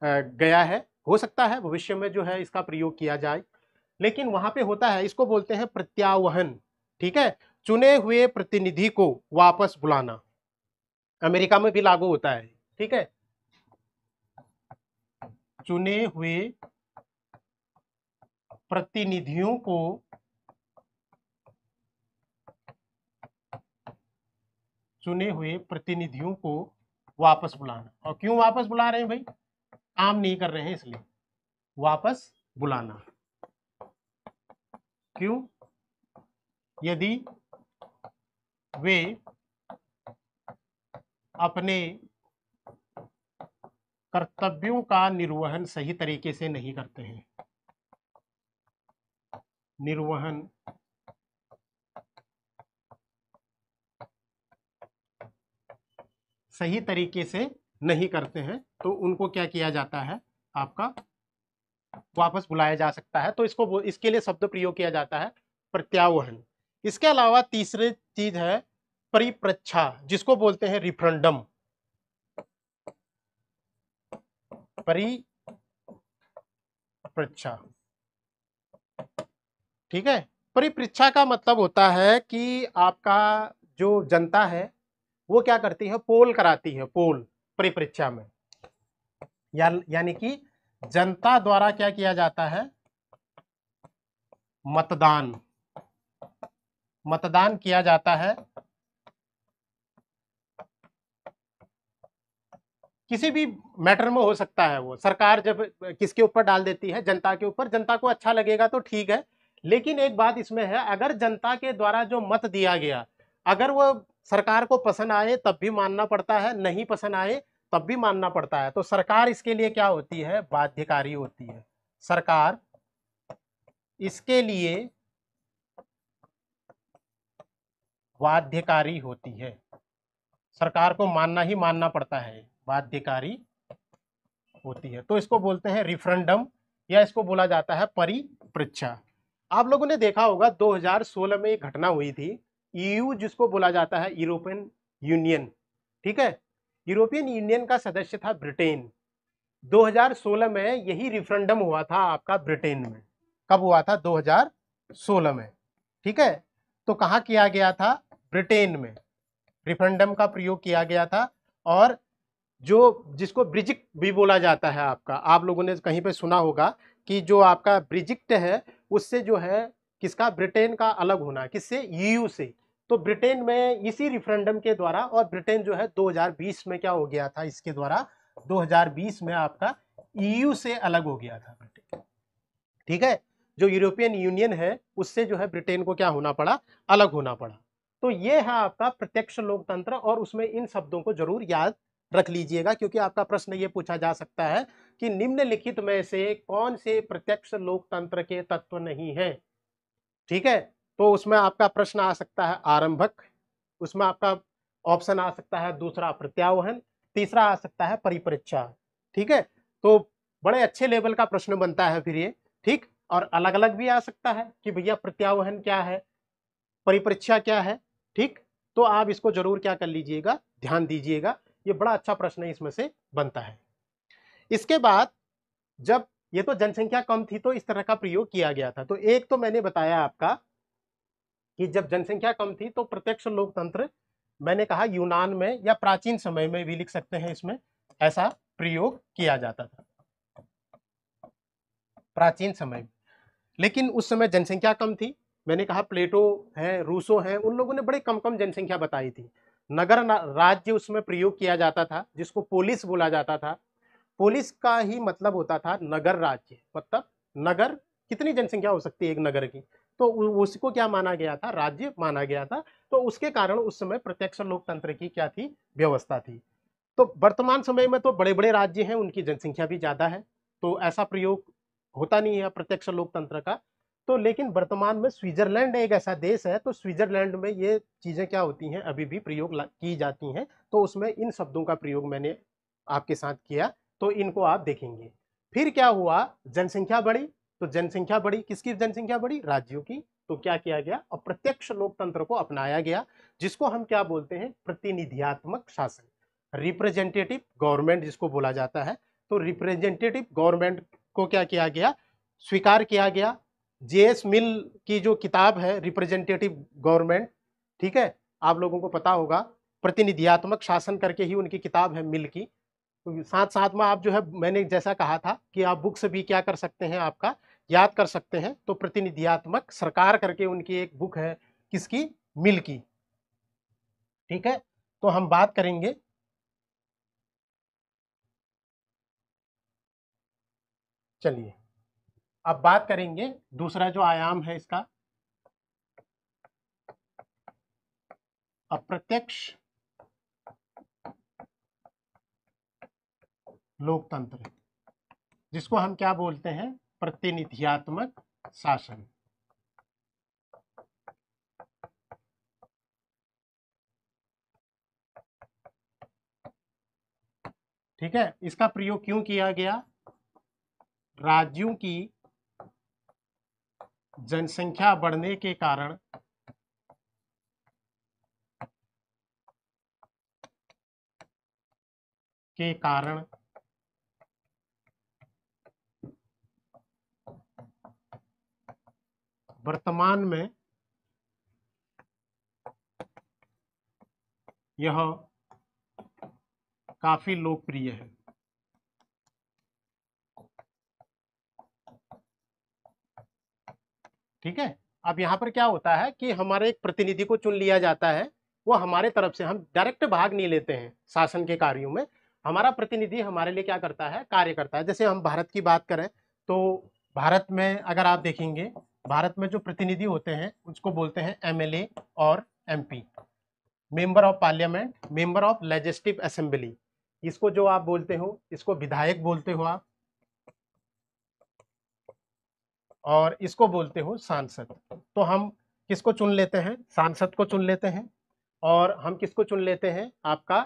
गया है हो सकता है भविष्य में जो है इसका प्रयोग किया जाए लेकिन वहां पे होता है इसको बोलते हैं प्रत्यावहन ठीक है चुने हुए प्रतिनिधि को वापस बुलाना अमेरिका में भी लागू होता है ठीक है चुने हुए प्रतिनिधियों को चुने हुए प्रतिनिधियों को वापस बुलाना और क्यों वापस बुला रहे हैं भाई काम नहीं कर रहे हैं इसलिए वापस बुलाना क्यों यदि वे अपने कर्तव्यों का निर्वहन सही तरीके से नहीं करते हैं निर्वहन सही तरीके से नहीं करते हैं तो उनको क्या किया जाता है आपका वापस बुलाया जा सकता है तो इसको इसके लिए शब्द प्रयोग किया जाता है प्रत्यावहन इसके अलावा तीसरी चीज है परिप्रच्छा जिसको बोलते हैं रिफ्रेंडम परिप्रच्छा ठीक है परिप्रच्छा का मतलब होता है कि आपका जो जनता है वो क्या करती है पोल कराती है पोल परिप्रच्छा में या, यानी कि जनता द्वारा क्या किया जाता है मतदान मतदान किया जाता है किसी भी मैटर में हो सकता है वो सरकार जब किसके ऊपर डाल देती है जनता के ऊपर जनता को अच्छा लगेगा तो ठीक है लेकिन एक बात इसमें है अगर जनता के द्वारा जो मत दिया गया अगर वो सरकार को पसंद आए तब भी मानना पड़ता है नहीं पसंद आए तब भी मानना पड़ता है तो सरकार इसके लिए क्या होती है बाध्यकारी होती है सरकार इसके लिए बाध्यकारी होती है सरकार को मानना ही मानना पड़ता है बाध्यकारी होती है तो इसको बोलते हैं रिफ्रेंडम या इसको बोला जाता है परिपृच्छा आप लोगों ने देखा होगा 2016 में एक घटना हुई थी ईयू जिसको बोला जाता है यूरोपियन यूनियन ठीक है यूरोपियन यूनियन का सदस्य था ब्रिटेन 2016 में यही रिफ्रेंडम हुआ था आपका ब्रिटेन में कब हुआ था 2016 में ठीक है तो कहाँ किया गया था ब्रिटेन में रिफ्रेंडम का प्रयोग किया गया था और जो जिसको ब्रिजिक भी बोला जाता है आपका आप लोगों ने कहीं पे सुना होगा कि जो आपका ब्रिजिक्ट है उससे जो है किसका ब्रिटेन का अलग होना किससे यूयू e से तो ब्रिटेन में इसी रिफरेंडम के द्वारा और ब्रिटेन जो है 2020 में क्या हो गया था इसके द्वारा 2020 में आपका ईयू e से अलग हो गया था ब्रिटेन ठीक है जो यूरोपियन यूनियन है उससे जो है ब्रिटेन को क्या होना पड़ा अलग होना पड़ा तो ये है आपका प्रत्यक्ष लोकतंत्र और उसमें इन शब्दों को जरूर याद रख लीजिएगा क्योंकि आपका प्रश्न ये पूछा जा सकता है कि निम्नलिखित में से कौन से प्रत्यक्ष लोकतंत्र के तत्व नहीं है ठीक है तो उसमें आपका प्रश्न आ सकता है आरंभक उसमें आपका ऑप्शन आ सकता है दूसरा प्रत्यावहन तीसरा आ सकता है परिपरीक्षा ठीक है तो बड़े अच्छे लेवल का प्रश्न बनता है फिर ये ठीक और अलग अलग भी आ सकता है कि भैया प्रत्यावहन क्या है परिपरीक्षा क्या है ठीक तो आप इसको जरूर क्या कर लीजिएगा ध्यान दीजिएगा ये बड़ा अच्छा प्रश्न इसमें से बनता है इसके बाद जब ये तो जनसंख्या कम थी तो इस तरह का प्रयोग किया गया था तो एक तो मैंने बताया आपका कि जब जनसंख्या कम थी तो प्रत्यक्ष लोकतंत्र मैंने कहा यूनान में या प्राचीन समय में भी लिख सकते हैं इसमें ऐसा प्रयोग किया जाता था प्राचीन समय लेकिन उस समय जनसंख्या कम थी मैंने कहा प्लेटो है रूसो है उन लोगों ने बड़े कम कम जनसंख्या बताई थी नगर राज्य उसमें प्रयोग किया जाता था जिसको पोलिस बोला जाता था पोलिस का ही मतलब होता था नगर राज्य मतलब नगर कितनी जनसंख्या हो सकती है एक नगर की तो उसको क्या माना गया था राज्य माना गया था तो उसके कारण उस समय प्रत्यक्ष लोकतंत्र की क्या थी व्यवस्था थी तो वर्तमान समय में तो बड़े बड़े राज्य हैं उनकी जनसंख्या भी ज़्यादा है तो ऐसा प्रयोग होता नहीं है प्रत्यक्ष लोकतंत्र का तो लेकिन वर्तमान में स्विट्जरलैंड एक ऐसा देश है तो स्विट्जरलैंड में ये चीज़ें क्या होती हैं अभी भी प्रयोग की जाती हैं तो उसमें इन शब्दों का प्रयोग मैंने आपके साथ किया तो इनको आप देखेंगे फिर क्या हुआ जनसंख्या बढ़ी तो जनसंख्या बढ़ी किसकी जनसंख्या बढ़ी राज्यों की तो क्या किया गया अप्रत्यक्ष लोकतंत्र को अपनाया गया जिसको हम क्या बोलते हैं प्रतिनिधियात्मक शासन रिप्रेजेंटेटिव गवर्नमेंट जिसको बोला जाता है तो रिप्रेजेंटेटिव गवर्नमेंट को क्या किया गया स्वीकार किया गया जे एस मिल की जो किताब है रिप्रेजेंटेटिव गवर्नमेंट ठीक है आप लोगों को पता होगा प्रतिनिधियात्मक शासन करके ही उनकी किताब है मिल की तो साथ साथ में आप जो है मैंने जैसा कहा था कि आप बुक्स भी क्या कर सकते हैं आपका याद कर सकते हैं तो प्रतिनिधियात्मक सरकार करके उनकी एक बुक है किसकी मिल की ठीक है तो हम बात करेंगे चलिए अब बात करेंगे दूसरा जो आयाम है इसका अप्रत्यक्ष लोकतंत्र जिसको हम क्या बोलते हैं प्रतिनिधियात्मक शासन ठीक है इसका प्रयोग क्यों किया गया राज्यों की जनसंख्या बढ़ने के कारण के कारण वर्तमान में यह काफी लोकप्रिय है ठीक है अब यहां पर क्या होता है कि हमारे एक प्रतिनिधि को चुन लिया जाता है वो हमारे तरफ से हम डायरेक्ट भाग नहीं लेते हैं शासन के कार्यों में हमारा प्रतिनिधि हमारे लिए क्या करता है कार्य करता है जैसे हम भारत की बात करें तो भारत में अगर आप देखेंगे भारत में जो प्रतिनिधि होते हैं उसको बोलते हैं एमएलए और MP member of parliament member of legislative assembly इसको जो आप बोलते हो इसको विधायक बोलते हो आप और इसको बोलते हो सांसद तो हम किसको चुन लेते हैं सांसद को चुन लेते हैं और हम किसको चुन लेते हैं आपका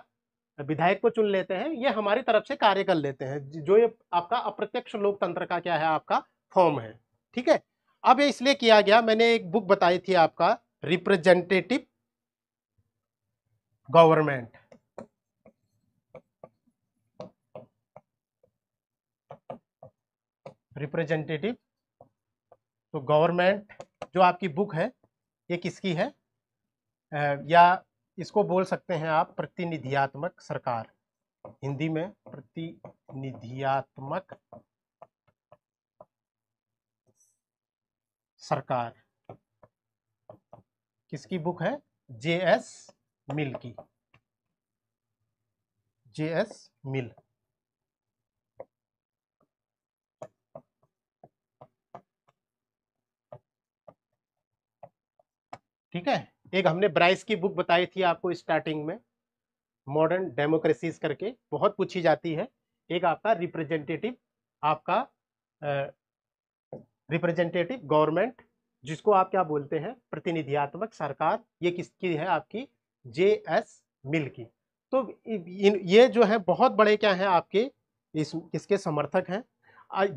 विधायक को चुन लेते हैं ये हमारी तरफ से कार्य कर लेते हैं जो ये आपका अप्रत्यक्ष लोकतंत्र का क्या है आपका फॉर्म है ठीक है अब ये इसलिए किया गया मैंने एक बुक बताई थी आपका रिप्रेजेंटेटिव गवर्नमेंट रिप्रेजेंटेटिव तो गवर्नमेंट जो आपकी बुक है ये किसकी है या इसको बोल सकते हैं आप प्रतिनिधियात्मक सरकार हिंदी में प्रतिनिधियात्मक सरकार किसकी बुक है जे एस मिल की जे एस मिल ठीक है एक हमने ब्राइस की बुक बताई थी आपको स्टार्टिंग में मॉडर्न डेमोक्रेसीज करके बहुत पूछी जाती है एक आपका रिप्रेजेंटेटिव आपका रिप्रेजेंटेटिव गवर्नमेंट जिसको आप क्या बोलते हैं प्रतिनिधियात्मक सरकार ये किसकी है आपकी जे एस मिल की तो ये जो है बहुत बड़े क्या हैं आपके इस इसके समर्थक हैं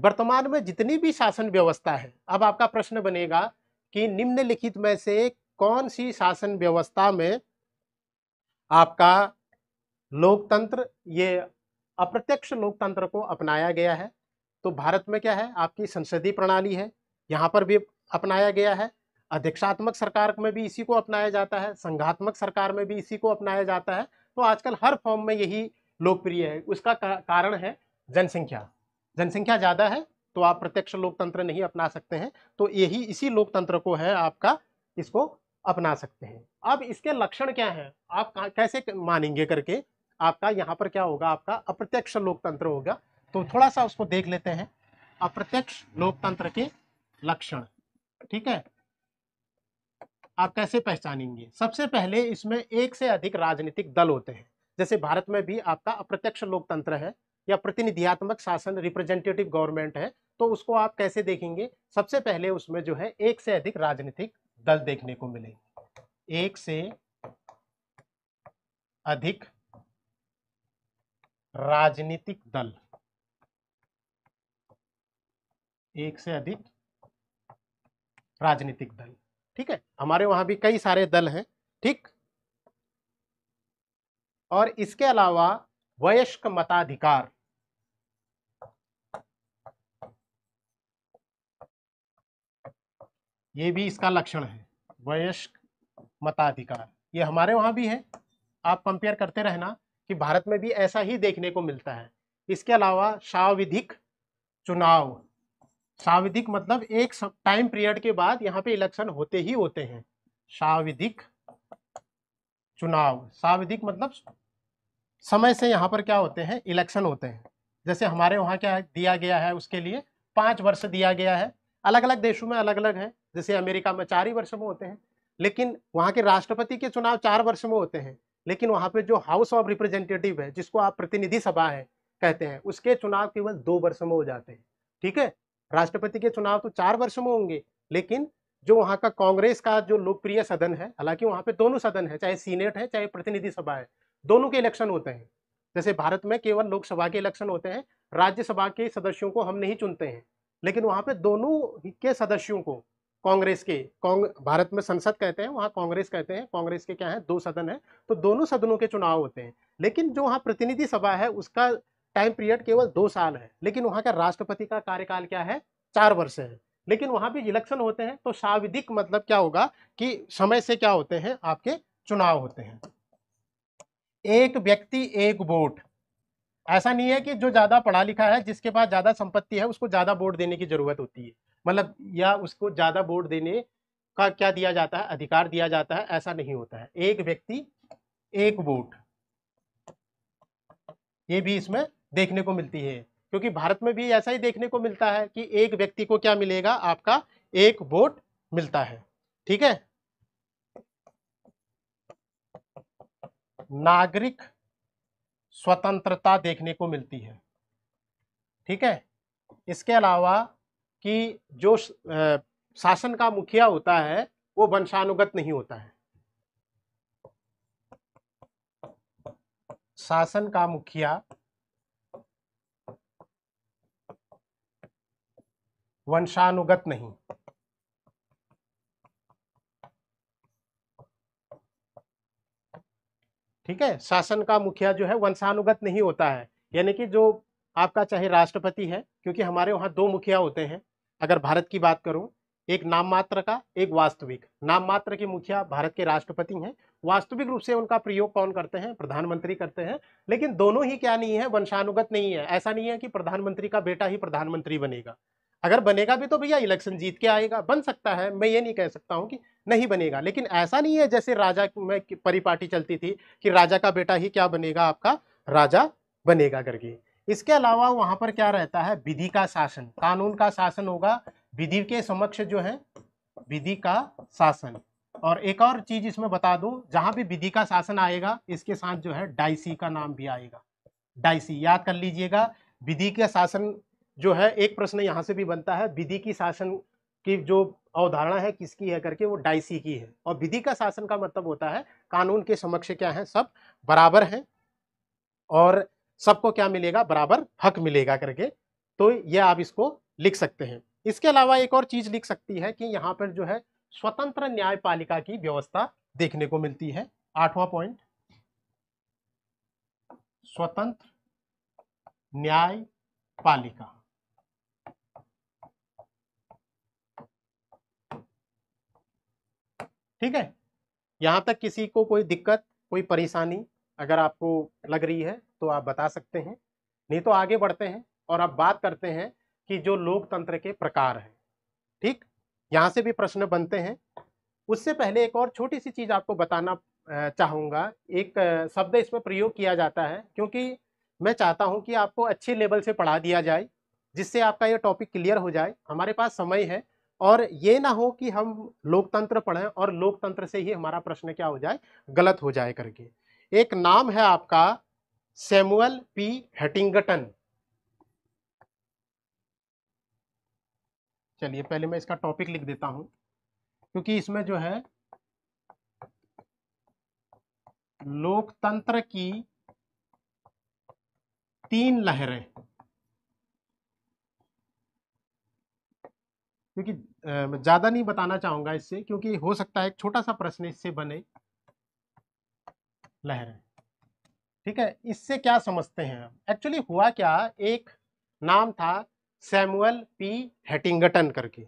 वर्तमान में जितनी भी शासन व्यवस्था है अब आपका प्रश्न बनेगा कि निम्नलिखित में से कौन सी शासन व्यवस्था में आपका लोकतंत्र ये अप्रत्यक्ष लोकतंत्र को अपनाया गया है तो भारत में क्या है आपकी संसदीय प्रणाली है यहाँ पर भी अपनाया गया है अध्यक्षात्मक सरकार में भी इसी को अपनाया जाता है संघात्मक सरकार में भी इसी को अपनाया जाता है तो आजकल हर फॉर्म में यही लोकप्रिय है उसका कारण है जनसंख्या जनसंख्या ज़्यादा है तो आप प्रत्यक्ष लोकतंत्र नहीं अपना सकते हैं तो यही इसी लोकतंत्र को है आपका इसको अपना सकते हैं अब इसके लक्षण क्या हैं आप कैसे मानेंगे करके आपका यहाँ पर क्या होगा आपका अप्रत्यक्ष लोकतंत्र होगा तो थोड़ा सा उसको देख लेते हैं अप्रत्यक्ष लोकतंत्र के लक्षण ठीक है आप कैसे पहचानेंगे सबसे पहले इसमें एक से अधिक राजनीतिक दल होते हैं जैसे भारत में भी आपका अप्रत्यक्ष लोकतंत्र है या प्रतिनिधियात्मक शासन रिप्रेजेंटेटिव गवर्नमेंट है तो उसको आप कैसे देखेंगे सबसे पहले उसमें जो है एक से अधिक राजनीतिक दल देखने को मिलेंगे एक से अधिक राजनीतिक दल एक से अधिक राजनीतिक दल ठीक है हमारे वहां भी कई सारे दल हैं ठीक और इसके अलावा वयस्क मताधिकार ये भी इसका लक्षण है वयस्क मताधिकार ये हमारे वहां भी है आप कंपेयर करते रहना कि भारत में भी ऐसा ही देखने को मिलता है इसके अलावा शाविधिक चुनाव साविधिक मतलब एक टाइम पीरियड के बाद यहाँ पे इलेक्शन होते ही होते हैं साविधिक चुनाव साविधिक मतलब समय से यहाँ पर क्या होते हैं इलेक्शन होते हैं जैसे हमारे वहाँ क्या दिया गया है उसके लिए पाँच वर्ष दिया गया है अलग अलग देशों में अलग अलग है जैसे अमेरिका में चार ही वर्ष में होते हैं लेकिन वहाँ के राष्ट्रपति के चुनाव चार वर्ष में होते हैं लेकिन वहाँ पे जो हाउस ऑफ रिप्रेजेंटेटिव है जिसको आप प्रतिनिधि सभा है कहते हैं उसके चुनाव केवल दो वर्ष में हो जाते हैं ठीक है राष्ट्रपति के चुनाव तो चार वर्ष में होंगे लेकिन जो वहाँ का कांग्रेस का जो लोकप्रिय सदन है हालांकि वहाँ पे दोनों सदन है चाहे सीनेट है चाहे प्रतिनिधि सभा है दोनों के इलेक्शन होते हैं जैसे भारत में केवल लोकसभा के इलेक्शन होते हैं राज्यसभा के सदस्यों को हम नहीं चुनते हैं लेकिन वहाँ पे दोनों के सदस्यों को कांग्रेस के कांग भारत में संसद कहते हैं वहाँ कांग्रेस कहते हैं कांग्रेस के क्या है दो सदन है तो दोनों सदनों के चुनाव होते हैं लेकिन जो वहाँ प्रतिनिधि सभा है उसका टाइम पीरियड केवल दो साल है लेकिन वहाँ का राष्ट्रपति का कार्यकाल क्या है चार वर्ष है लेकिन वहाँ भी इलेक्शन होते हैं तो साविधिक मतलब क्या होगा कि समय से क्या होते हैं आपके चुनाव होते हैं एक व्यक्ति एक वोट ऐसा नहीं है कि जो ज्यादा पढ़ा लिखा है जिसके पास ज्यादा संपत्ति है उसको ज्यादा वोट देने की जरूरत होती है मतलब या उसको ज्यादा वोट देने का क्या दिया जाता है अधिकार दिया जाता है ऐसा नहीं होता है एक व्यक्ति एक वोट ये भी इसमें देखने को मिलती है क्योंकि भारत में भी ऐसा ही देखने को मिलता है कि एक व्यक्ति को क्या मिलेगा आपका एक वोट मिलता है ठीक है नागरिक स्वतंत्रता देखने को मिलती है ठीक है इसके अलावा कि जो शासन का मुखिया होता है वो वंशानुगत नहीं होता है शासन का मुखिया वंशानुगत नहीं ठीक है शासन का मुखिया जो है वंशानुगत नहीं होता है यानी कि जो आपका चाहे राष्ट्रपति है क्योंकि हमारे वहां दो मुखिया होते हैं अगर भारत की बात करूं एक नाम मात्र का एक वास्तविक नाम मात्र के मुखिया भारत के राष्ट्रपति हैं वास्तविक रूप से उनका प्रयोग कौन करते हैं प्रधानमंत्री करते हैं लेकिन दोनों ही क्या नहीं है वंशानुगत नहीं है ऐसा नहीं है कि प्रधानमंत्री का बेटा ही प्रधानमंत्री बनेगा अगर बनेगा भी तो भैया इलेक्शन जीत के आएगा बन सकता है मैं ये नहीं कह सकता हूँ कि नहीं बनेगा लेकिन ऐसा नहीं है जैसे राजा में परिपाटी चलती थी कि राजा का बेटा ही क्या बनेगा आपका राजा बनेगा करके इसके अलावा वहाँ पर क्या रहता है विधि का शासन कानून का शासन होगा विधि के समक्ष जो है विधि का शासन और एक और चीज इसमें बता दूं जहां भी विधि का शासन आएगा इसके साथ जो है डाइसी का नाम भी आएगा डाइसी याद कर लीजिएगा विधि का शासन जो है एक प्रश्न यहाँ से भी बनता है विधि की शासन की जो अवधारणा है किसकी है करके वो डाइसी की है और विधि का शासन का मतलब होता है कानून के समक्ष क्या है सब बराबर हैं और सबको क्या मिलेगा बराबर हक मिलेगा करके तो ये आप इसको लिख सकते हैं इसके अलावा एक और चीज लिख सकती है कि यहाँ पर जो है स्वतंत्र न्यायपालिका की व्यवस्था देखने को मिलती है आठवां पॉइंट स्वतंत्र न्यायपालिका ठीक है यहाँ तक किसी को कोई दिक्कत कोई परेशानी अगर आपको लग रही है तो आप बता सकते हैं नहीं तो आगे बढ़ते हैं और अब बात करते हैं कि जो लोकतंत्र के प्रकार हैं ठीक यहाँ से भी प्रश्न बनते हैं उससे पहले एक और छोटी सी चीज़ आपको बताना चाहूँगा एक शब्द इसमें प्रयोग किया जाता है क्योंकि मैं चाहता हूँ कि आपको अच्छे लेवल से पढ़ा दिया जाए जिससे आपका यह टॉपिक क्लियर हो जाए हमारे पास समय है और ये ना हो कि हम लोकतंत्र पढ़ें और लोकतंत्र से ही हमारा प्रश्न क्या हो जाए गलत हो जाए करके एक नाम है आपका सैमुअल पी हेटिंगटन चलिए पहले मैं इसका टॉपिक लिख देता हूं क्योंकि इसमें जो है लोकतंत्र की तीन लहरें क्योंकि ज़्यादा नहीं बताना चाहूंगा इससे क्योंकि हो सकता है एक छोटा सा प्रश्न इससे बने लहरें ठीक है इससे क्या समझते हैं एक्चुअली हुआ क्या एक नाम था सैमुअल पी हेटिंगटन करके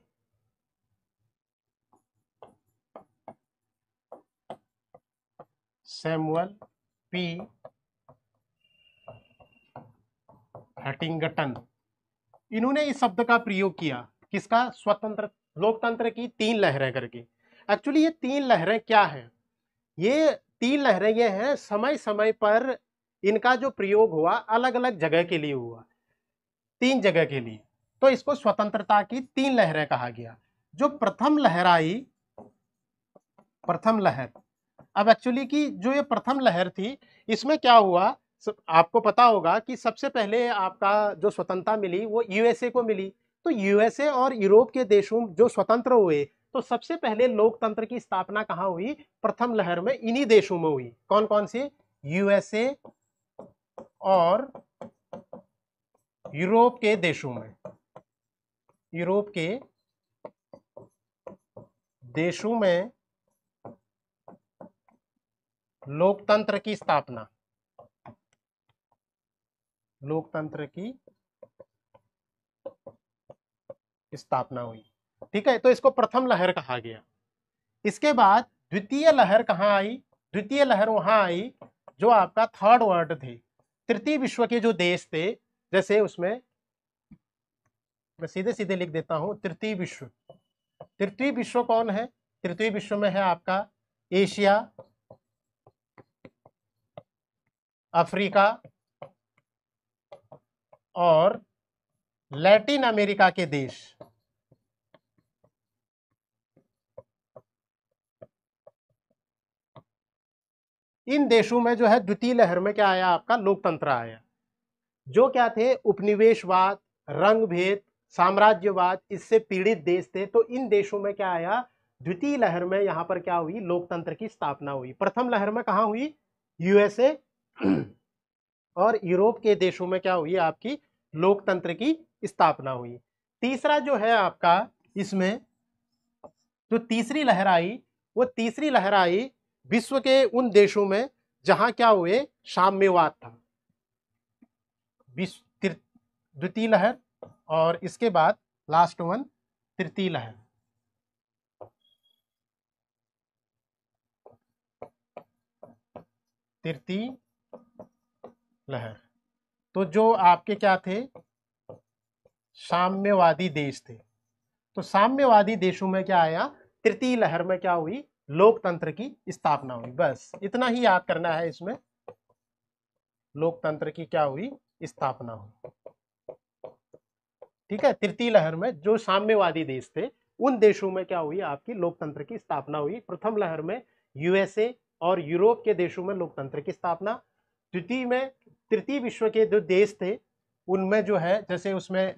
सैमुअल पी हेटिंगटन इन्होंने इस शब्द का प्रयोग किया किसका स्वतंत्र लोकतंत्र की तीन लहरें करके एक्चुअली ये तीन लहरें क्या हैं ये तीन लहरें ये हैं समय समय पर इनका जो प्रयोग हुआ अलग अलग जगह के लिए हुआ तीन जगह के लिए तो इसको स्वतंत्रता की तीन लहरें कहा गया जो प्रथम लहर आई प्रथम लहर अब एक्चुअली की जो ये प्रथम लहर थी इसमें क्या हुआ आपको पता होगा कि सबसे पहले आपका जो स्वतंत्रता मिली वो यूएसए को मिली तो यूएसए और यूरोप के देशों जो स्वतंत्र हुए तो सबसे पहले लोकतंत्र की स्थापना कहां हुई प्रथम लहर में इन्हीं देशों में हुई कौन कौन से यूएसए और यूरोप के देशों में यूरोप के देशों में लोकतंत्र की स्थापना लोकतंत्र की स्थापना हुई ठीक है तो इसको प्रथम लहर कहा गया इसके बाद द्वितीय लहर कहाँ आई द्वितीय लहर वहां आई जो आपका थर्ड वर्ल्ड थे तृतीय विश्व के जो देश थे जैसे उसमें मैं सीधे सीधे लिख देता हूं तृतीय विश्व तृतीय विश्व कौन है तृतीय विश्व में है आपका एशिया अफ्रीका और लैटिन अमेरिका के देश इन देशों में जो है द्वितीय लहर में क्या आया आपका लोकतंत्र आया जो क्या थे उपनिवेशवाद रंग भेद साम्राज्यवाद इससे पीड़ित देश थे तो इन देशों में क्या आया द्वितीय लहर में यहां पर क्या हुई लोकतंत्र की स्थापना हुई प्रथम लहर में कहा हुई यूएसए और यूरोप के देशों में क्या हुई आपकी लोकतंत्र की स्थापना हुई तीसरा जो है आपका इसमें जो तीसरी लहर आई वो तीसरी लहर आई विश्व के उन देशों में जहां क्या हुए साम्यवाद था द्वितीय लहर और इसके बाद लास्ट वन तृतीय लहर तृतीय लहर तो जो आपके क्या थे साम्यवादी देश थे तो साम्यवादी देशों में क्या आया तृतीय लहर में क्या हुई लोकतंत्र की स्थापना हुई बस इतना ही याद करना है इसमें लोकतंत्र की क्या हुई स्थापना हुई ठीक है तृतीय लहर में जो साम्यवादी देश थे उन देशों में क्या हुई आपकी लोकतंत्र की स्थापना हुई प्रथम लहर में यूएसए और यूरोप के देशों में लोकतंत्र की स्थापना द्वितीय में तृतीय विश्व के जो देश थे उनमें जो है जैसे उसमें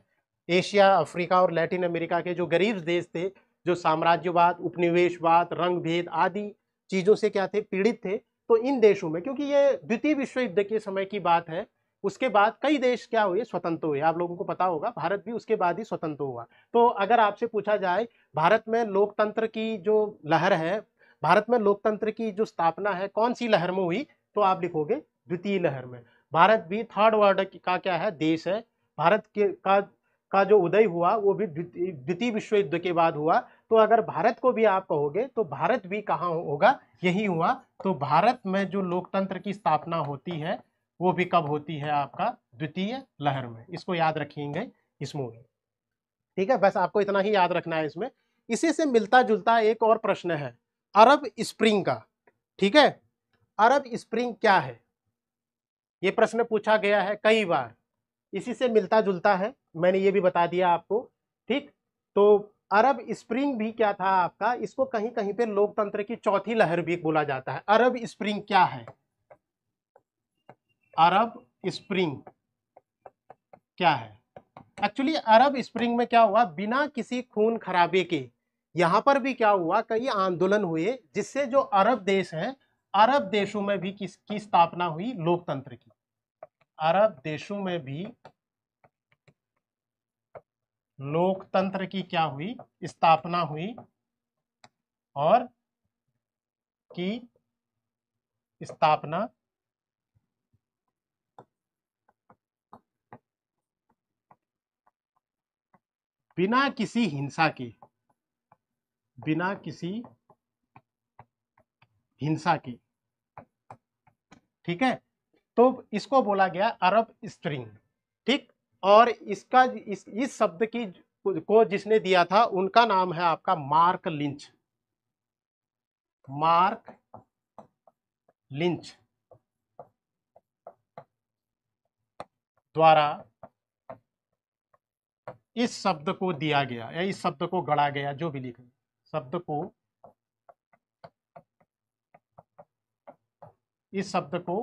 एशिया अफ्रीका और लैटिन अमेरिका के जो गरीब देश थे जो साम्राज्यवाद उपनिवेशवाद रंग भेद आदि चीज़ों से क्या थे पीड़ित थे तो इन देशों में क्योंकि ये द्वितीय विश्व युद्ध के समय की बात है उसके बाद कई देश क्या हुए स्वतंत्र हुए आप लोगों को पता होगा भारत भी उसके बाद ही स्वतंत्र हुआ तो अगर आपसे पूछा जाए भारत में लोकतंत्र की जो लहर है भारत में लोकतंत्र की जो स्थापना है कौन सी लहर में हुई तो आप लिखोगे द्वितीय लहर में भारत भी थर्ड वर्ल्ड का क्या है देश है भारत के का का जो उदय हुआ वो भी द्वितीय विश्व युद्ध के बाद हुआ तो अगर भारत को भी आप कहोगे तो भारत भी कहाँ होगा यही हुआ तो भारत में जो लोकतंत्र की स्थापना होती है वो भी कब होती है आपका द्वितीय लहर में इसको याद रखेंगे इस मूवी ठीक है बस आपको इतना ही याद रखना है इसमें इसी से मिलता जुलता एक और प्रश्न है अरब स्प्रिंग का ठीक है अरब स्प्रिंग क्या है ये प्रश्न पूछा गया है कई बार इसी से मिलता जुलता है मैंने ये भी बता दिया आपको ठीक तो अरब स्प्रिंग भी क्या था आपका इसको कहीं कहीं पे लोकतंत्र की चौथी लहर भी बोला जाता है अरब स्प्रिंग क्या है अरब स्प्रिंग क्या है एक्चुअली अरब स्प्रिंग में क्या हुआ बिना किसी खून खराबे के यहां पर भी क्या हुआ कई आंदोलन हुए जिससे जो अरब देश है अरब देशों में भी किसकी स्थापना हुई लोकतंत्र की अरब देशों में भी लोकतंत्र की क्या हुई स्थापना हुई और की स्थापना बिना किसी हिंसा के बिना किसी हिंसा के ठीक है तो इसको बोला गया अरब स्प्रिंग ठीक और इसका इस इस शब्द की को जिसने दिया था उनका नाम है आपका मार्क लिंच मार्क लिंच द्वारा इस शब्द को दिया गया या इस शब्द को गढ़ा गया जो भी लिखा शब्द को इस शब्द को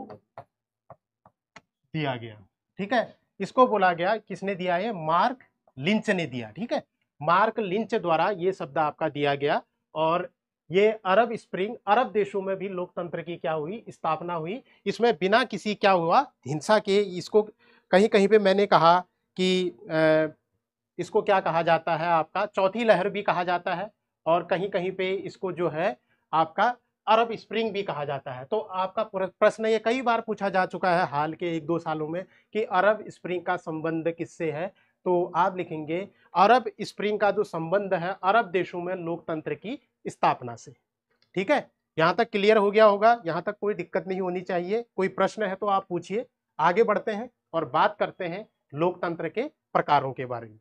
दिया गया ठीक है इसको बोला गया किसने दिया है मार्क लिंच ने दिया ठीक है मार्क लिंच द्वारा ये शब्द आपका दिया गया और ये अरब स्प्रिंग अरब देशों में भी लोकतंत्र की क्या हुई स्थापना हुई इसमें बिना किसी क्या हुआ हिंसा के इसको कहीं कहीं पे मैंने कहा कि इसको क्या कहा जाता है आपका चौथी लहर भी कहा जाता है और कहीं कहीं पे इसको जो है आपका अरब स्प्रिंग भी कहा जाता है तो आपका प्रश्न ये कई बार पूछा जा चुका है हाल के एक दो सालों में कि अरब स्प्रिंग का संबंध किससे है तो आप लिखेंगे अरब स्प्रिंग का जो संबंध है अरब देशों में लोकतंत्र की स्थापना से ठीक है यहाँ तक क्लियर हो गया होगा यहाँ तक कोई दिक्कत नहीं होनी चाहिए कोई प्रश्न है तो आप पूछिए आगे बढ़ते हैं और बात करते हैं लोकतंत्र के प्रकारों के बारे में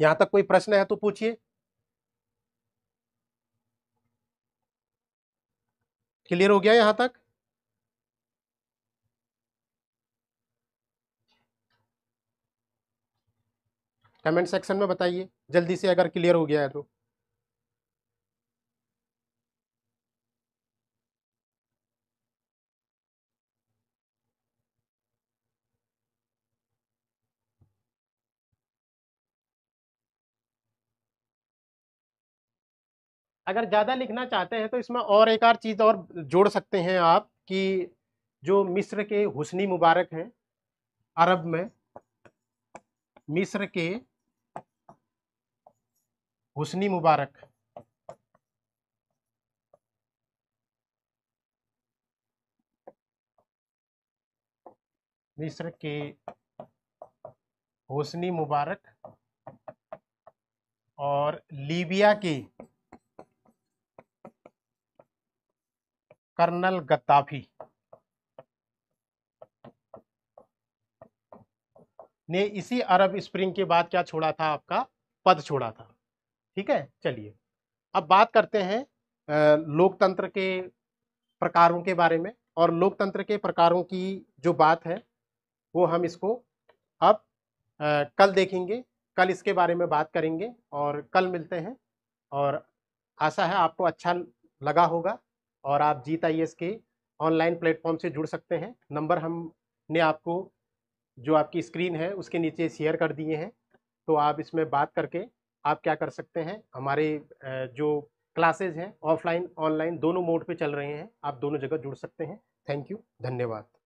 यहाँ तक कोई प्रश्न है तो पूछिए क्लियर हो गया यहां तक कमेंट सेक्शन में बताइए जल्दी से अगर क्लियर हो गया है तो अगर ज़्यादा लिखना चाहते हैं तो इसमें और एक आर चीज़ और जोड़ सकते हैं आप कि जो मिस्र के हुसनी मुबारक हैं अरब में मिस्र के हुसनी मुबारक मिस्र के हुसनी मुबारक और लीबिया की कर्नल गद्दाफी ने इसी अरब स्प्रिंग के बाद क्या छोड़ा था आपका पद छोड़ा था ठीक है चलिए अब बात करते हैं लोकतंत्र के प्रकारों के बारे में और लोकतंत्र के प्रकारों की जो बात है वो हम इसको अब कल देखेंगे कल इसके बारे में बात करेंगे और कल मिलते हैं और आशा है आपको अच्छा लगा होगा और आप जीत आई के ऑनलाइन प्लेटफॉर्म से जुड़ सकते हैं नंबर हमने आपको जो आपकी स्क्रीन है उसके नीचे शेयर कर दिए हैं तो आप इसमें बात करके आप क्या कर सकते हैं हमारे जो क्लासेज हैं ऑफलाइन ऑनलाइन दोनों मोड पे चल रहे हैं आप दोनों जगह जुड़ सकते हैं थैंक यू धन्यवाद